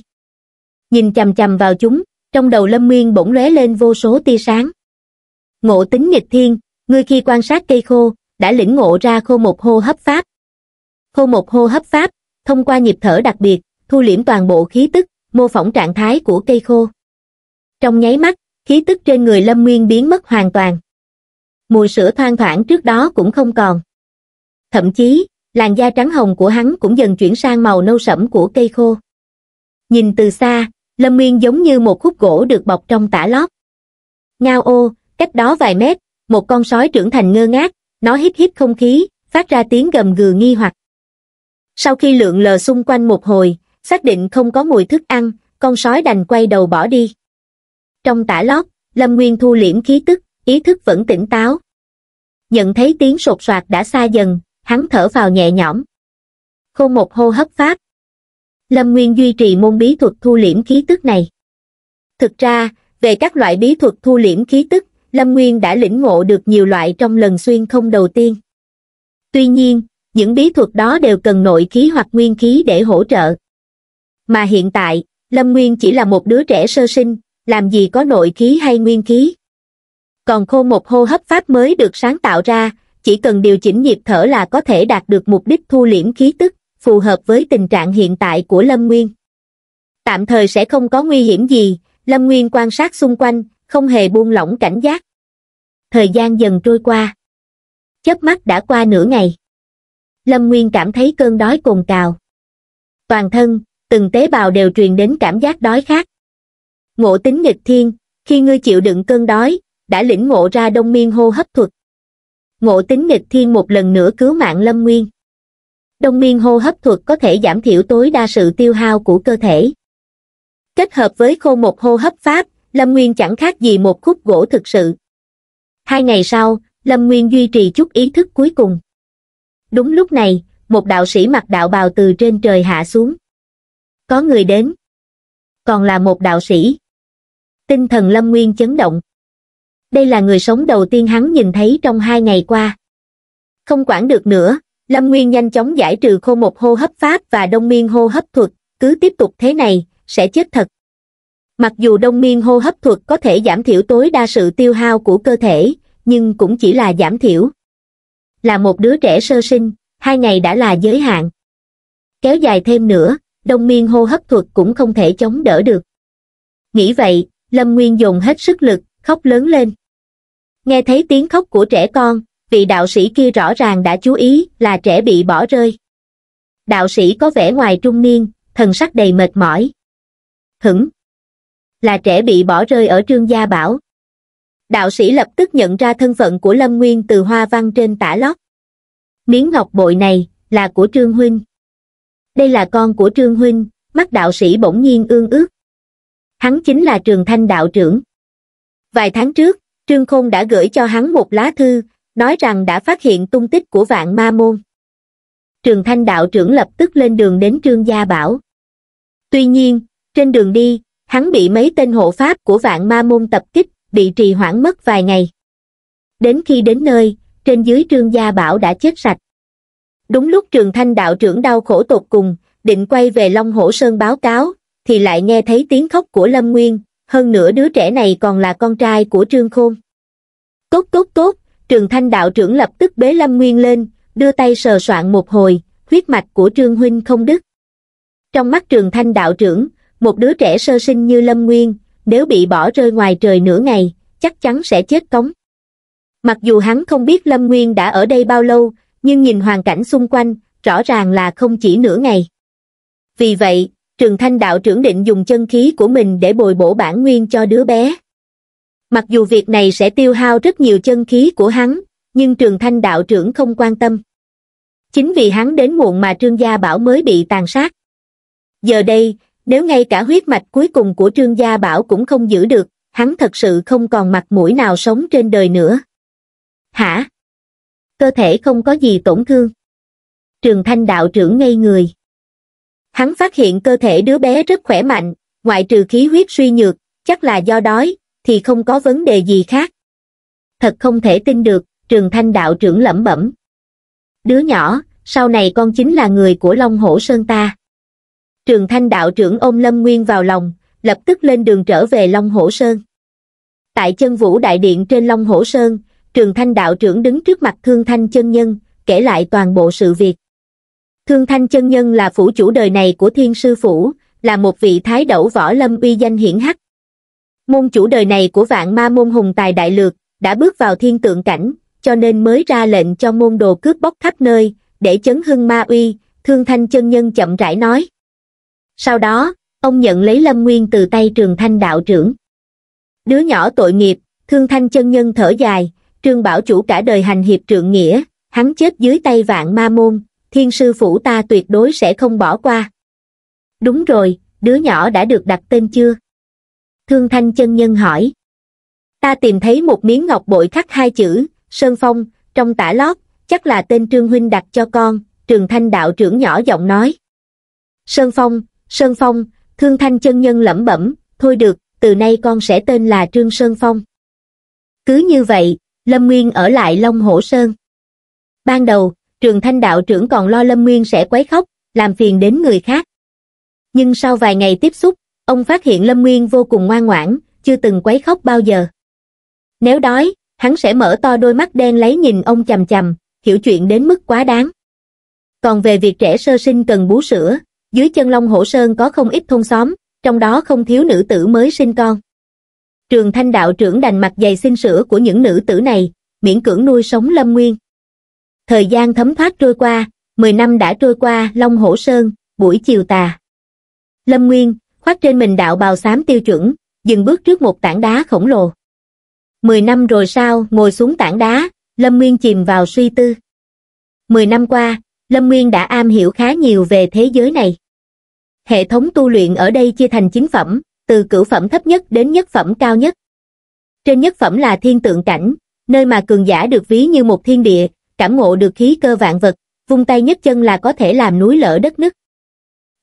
Nhìn chầm chầm vào chúng, trong đầu Lâm Nguyên bỗng lóe lên vô số tia sáng. Ngộ tính nghịch thiên, ngươi khi quan sát cây khô, đã lĩnh ngộ ra khô một hô hấp pháp. Khô một hô hấp pháp, thông qua nhịp thở đặc biệt, thu liễm toàn bộ khí tức, mô phỏng trạng thái của cây khô. Trong nháy mắt, khí tức trên người Lâm Nguyên biến mất hoàn toàn. Mùi sữa thoang thoảng trước đó cũng không còn. Thậm chí, làn da trắng hồng của hắn cũng dần chuyển sang màu nâu sẫm của cây khô. Nhìn từ xa, Lâm Nguyên giống như một khúc gỗ được bọc trong tả lót. Ngao ô, cách đó vài mét, một con sói trưởng thành ngơ ngác, nó hít hít không khí, phát ra tiếng gầm gừ nghi hoặc. Sau khi lượn lờ xung quanh một hồi, xác định không có mùi thức ăn, con sói đành quay đầu bỏ đi. Trong tả lót, Lâm Nguyên thu liễm khí tức, ý thức vẫn tỉnh táo. Nhận thấy tiếng sột soạt đã xa dần, hắn thở vào nhẹ nhõm. Không một hô hấp pháp. Lâm Nguyên duy trì môn bí thuật thu liễm khí tức này. Thực ra, về các loại bí thuật thu liễm khí tức, Lâm Nguyên đã lĩnh ngộ được nhiều loại trong lần xuyên không đầu tiên. Tuy nhiên, những bí thuật đó đều cần nội khí hoặc nguyên khí để hỗ trợ. Mà hiện tại, Lâm Nguyên chỉ là một đứa trẻ sơ sinh, làm gì có nội khí hay nguyên khí. Còn khô một hô hấp pháp mới được sáng tạo ra, chỉ cần điều chỉnh nhịp thở là có thể đạt được mục đích thu liễm khí tức, phù hợp với tình trạng hiện tại của Lâm Nguyên. Tạm thời sẽ không có nguy hiểm gì, Lâm Nguyên quan sát xung quanh, không hề buông lỏng cảnh giác. Thời gian dần trôi qua. Chớp mắt đã qua nửa ngày. Lâm Nguyên cảm thấy cơn đói cồn cào. Toàn thân, từng tế bào đều truyền đến cảm giác đói khát ngộ tính nghịch thiên khi ngươi chịu đựng cơn đói đã lĩnh ngộ ra đông miên hô hấp thuật ngộ tính nghịch thiên một lần nữa cứu mạng lâm nguyên đông miên hô hấp thuật có thể giảm thiểu tối đa sự tiêu hao của cơ thể kết hợp với khô một hô hấp pháp lâm nguyên chẳng khác gì một khúc gỗ thực sự hai ngày sau lâm nguyên duy trì chút ý thức cuối cùng đúng lúc này một đạo sĩ mặc đạo bào từ trên trời hạ xuống có người đến. Còn là một đạo sĩ. Tinh thần Lâm Nguyên chấn động. Đây là người sống đầu tiên hắn nhìn thấy trong hai ngày qua. Không quản được nữa, Lâm Nguyên nhanh chóng giải trừ khô một hô hấp pháp và đông miên hô hấp thuật, cứ tiếp tục thế này, sẽ chết thật. Mặc dù đông miên hô hấp thuật có thể giảm thiểu tối đa sự tiêu hao của cơ thể, nhưng cũng chỉ là giảm thiểu. Là một đứa trẻ sơ sinh, hai ngày đã là giới hạn. Kéo dài thêm nữa, đông miên hô hấp thuật cũng không thể chống đỡ được. Nghĩ vậy, Lâm Nguyên dùng hết sức lực, khóc lớn lên. Nghe thấy tiếng khóc của trẻ con, vị đạo sĩ kia rõ ràng đã chú ý là trẻ bị bỏ rơi. Đạo sĩ có vẻ ngoài trung niên, thần sắc đầy mệt mỏi. Hửng! Là trẻ bị bỏ rơi ở Trương Gia Bảo. Đạo sĩ lập tức nhận ra thân phận của Lâm Nguyên từ hoa văn trên tả lót. Miếng ngọc bội này là của Trương Huynh đây là con của Trương Huynh, mắt đạo sĩ bỗng nhiên ương ước. Hắn chính là Trường Thanh đạo trưởng. Vài tháng trước, Trương Khôn đã gửi cho hắn một lá thư, nói rằng đã phát hiện tung tích của vạn ma môn. Trường Thanh đạo trưởng lập tức lên đường đến Trương Gia Bảo. Tuy nhiên, trên đường đi, hắn bị mấy tên hộ pháp của vạn ma môn tập kích, bị trì hoãn mất vài ngày. Đến khi đến nơi, trên dưới Trương Gia Bảo đã chết sạch đúng lúc trường thanh đạo trưởng đau khổ tột cùng định quay về long hổ sơn báo cáo thì lại nghe thấy tiếng khóc của lâm nguyên hơn nữa đứa trẻ này còn là con trai của trương khôn tốt tốt tốt trường thanh đạo trưởng lập tức bế lâm nguyên lên đưa tay sờ soạn một hồi huyết mạch của trương huynh không đứt trong mắt trường thanh đạo trưởng một đứa trẻ sơ sinh như lâm nguyên nếu bị bỏ rơi ngoài trời nửa ngày chắc chắn sẽ chết cống mặc dù hắn không biết lâm nguyên đã ở đây bao lâu nhưng nhìn hoàn cảnh xung quanh, rõ ràng là không chỉ nửa ngày. Vì vậy, Trường Thanh đạo trưởng định dùng chân khí của mình để bồi bổ bản nguyên cho đứa bé. Mặc dù việc này sẽ tiêu hao rất nhiều chân khí của hắn, nhưng Trường Thanh đạo trưởng không quan tâm. Chính vì hắn đến muộn mà Trương Gia Bảo mới bị tàn sát. Giờ đây, nếu ngay cả huyết mạch cuối cùng của Trương Gia Bảo cũng không giữ được, hắn thật sự không còn mặt mũi nào sống trên đời nữa. Hả? cơ thể không có gì tổn thương. Trường Thanh đạo trưởng ngây người. Hắn phát hiện cơ thể đứa bé rất khỏe mạnh, ngoại trừ khí huyết suy nhược, chắc là do đói, thì không có vấn đề gì khác. Thật không thể tin được, Trường Thanh đạo trưởng lẩm bẩm. Đứa nhỏ, sau này con chính là người của Long Hổ Sơn ta. Trường Thanh đạo trưởng ôm Lâm Nguyên vào lòng, lập tức lên đường trở về Long Hổ Sơn. Tại chân vũ đại điện trên Long Hổ Sơn, trường thanh đạo trưởng đứng trước mặt thương thanh chân nhân, kể lại toàn bộ sự việc. Thương thanh chân nhân là phủ chủ đời này của thiên sư phủ, là một vị thái đẩu võ lâm uy danh hiển hách. Môn chủ đời này của vạn ma môn hùng tài đại lược, đã bước vào thiên tượng cảnh, cho nên mới ra lệnh cho môn đồ cướp bóc khắp nơi, để chấn hưng ma uy, thương thanh chân nhân chậm rãi nói. Sau đó, ông nhận lấy lâm nguyên từ tay trường thanh đạo trưởng. Đứa nhỏ tội nghiệp, thương thanh chân nhân thở dài, Trương Bảo Chủ cả đời hành hiệp trượng nghĩa, hắn chết dưới tay vạn ma môn, thiên sư phủ ta tuyệt đối sẽ không bỏ qua. Đúng rồi, đứa nhỏ đã được đặt tên chưa? Thương Thanh chân nhân hỏi. Ta tìm thấy một miếng ngọc bội khắc hai chữ, Sơn Phong, trong tả lót, chắc là tên Trương Huynh đặt cho con, Trường Thanh đạo trưởng nhỏ giọng nói. Sơn Phong, Sơn Phong, Thương Thanh chân nhân lẩm bẩm, thôi được, từ nay con sẽ tên là Trương Sơn Phong. Cứ như vậy, Lâm Nguyên ở lại Long Hổ Sơn. Ban đầu, trường thanh đạo trưởng còn lo Lâm Nguyên sẽ quấy khóc, làm phiền đến người khác. Nhưng sau vài ngày tiếp xúc, ông phát hiện Lâm Nguyên vô cùng ngoan ngoãn, chưa từng quấy khóc bao giờ. Nếu đói, hắn sẽ mở to đôi mắt đen lấy nhìn ông chầm chầm, hiểu chuyện đến mức quá đáng. Còn về việc trẻ sơ sinh cần bú sữa, dưới chân Long Hổ Sơn có không ít thôn xóm, trong đó không thiếu nữ tử mới sinh con trường thanh đạo trưởng đành mặt dày xin sữa của những nữ tử này, miễn cưỡng nuôi sống lâm nguyên. Thời gian thấm thoát trôi qua, 10 năm đã trôi qua Long Hổ Sơn, buổi chiều tà. Lâm Nguyên, khoác trên mình đạo bào xám tiêu chuẩn, dừng bước trước một tảng đá khổng lồ. Mười năm rồi sao, ngồi xuống tảng đá, Lâm Nguyên chìm vào suy tư. Mười năm qua, Lâm Nguyên đã am hiểu khá nhiều về thế giới này. Hệ thống tu luyện ở đây chia thành chính phẩm, từ cửu phẩm thấp nhất đến nhất phẩm cao nhất. Trên nhất phẩm là thiên tượng cảnh, nơi mà cường giả được ví như một thiên địa, cảm ngộ được khí cơ vạn vật, vung tay nhất chân là có thể làm núi lở đất nứt.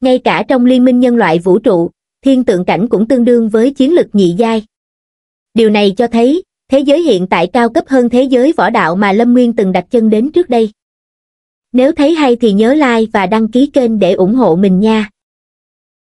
Ngay cả trong liên minh nhân loại vũ trụ, thiên tượng cảnh cũng tương đương với chiến lực nhị giai. Điều này cho thấy, thế giới hiện tại cao cấp hơn thế giới võ đạo mà Lâm Nguyên từng đặt chân đến trước đây. Nếu thấy hay thì nhớ like và đăng ký kênh để ủng hộ mình nha.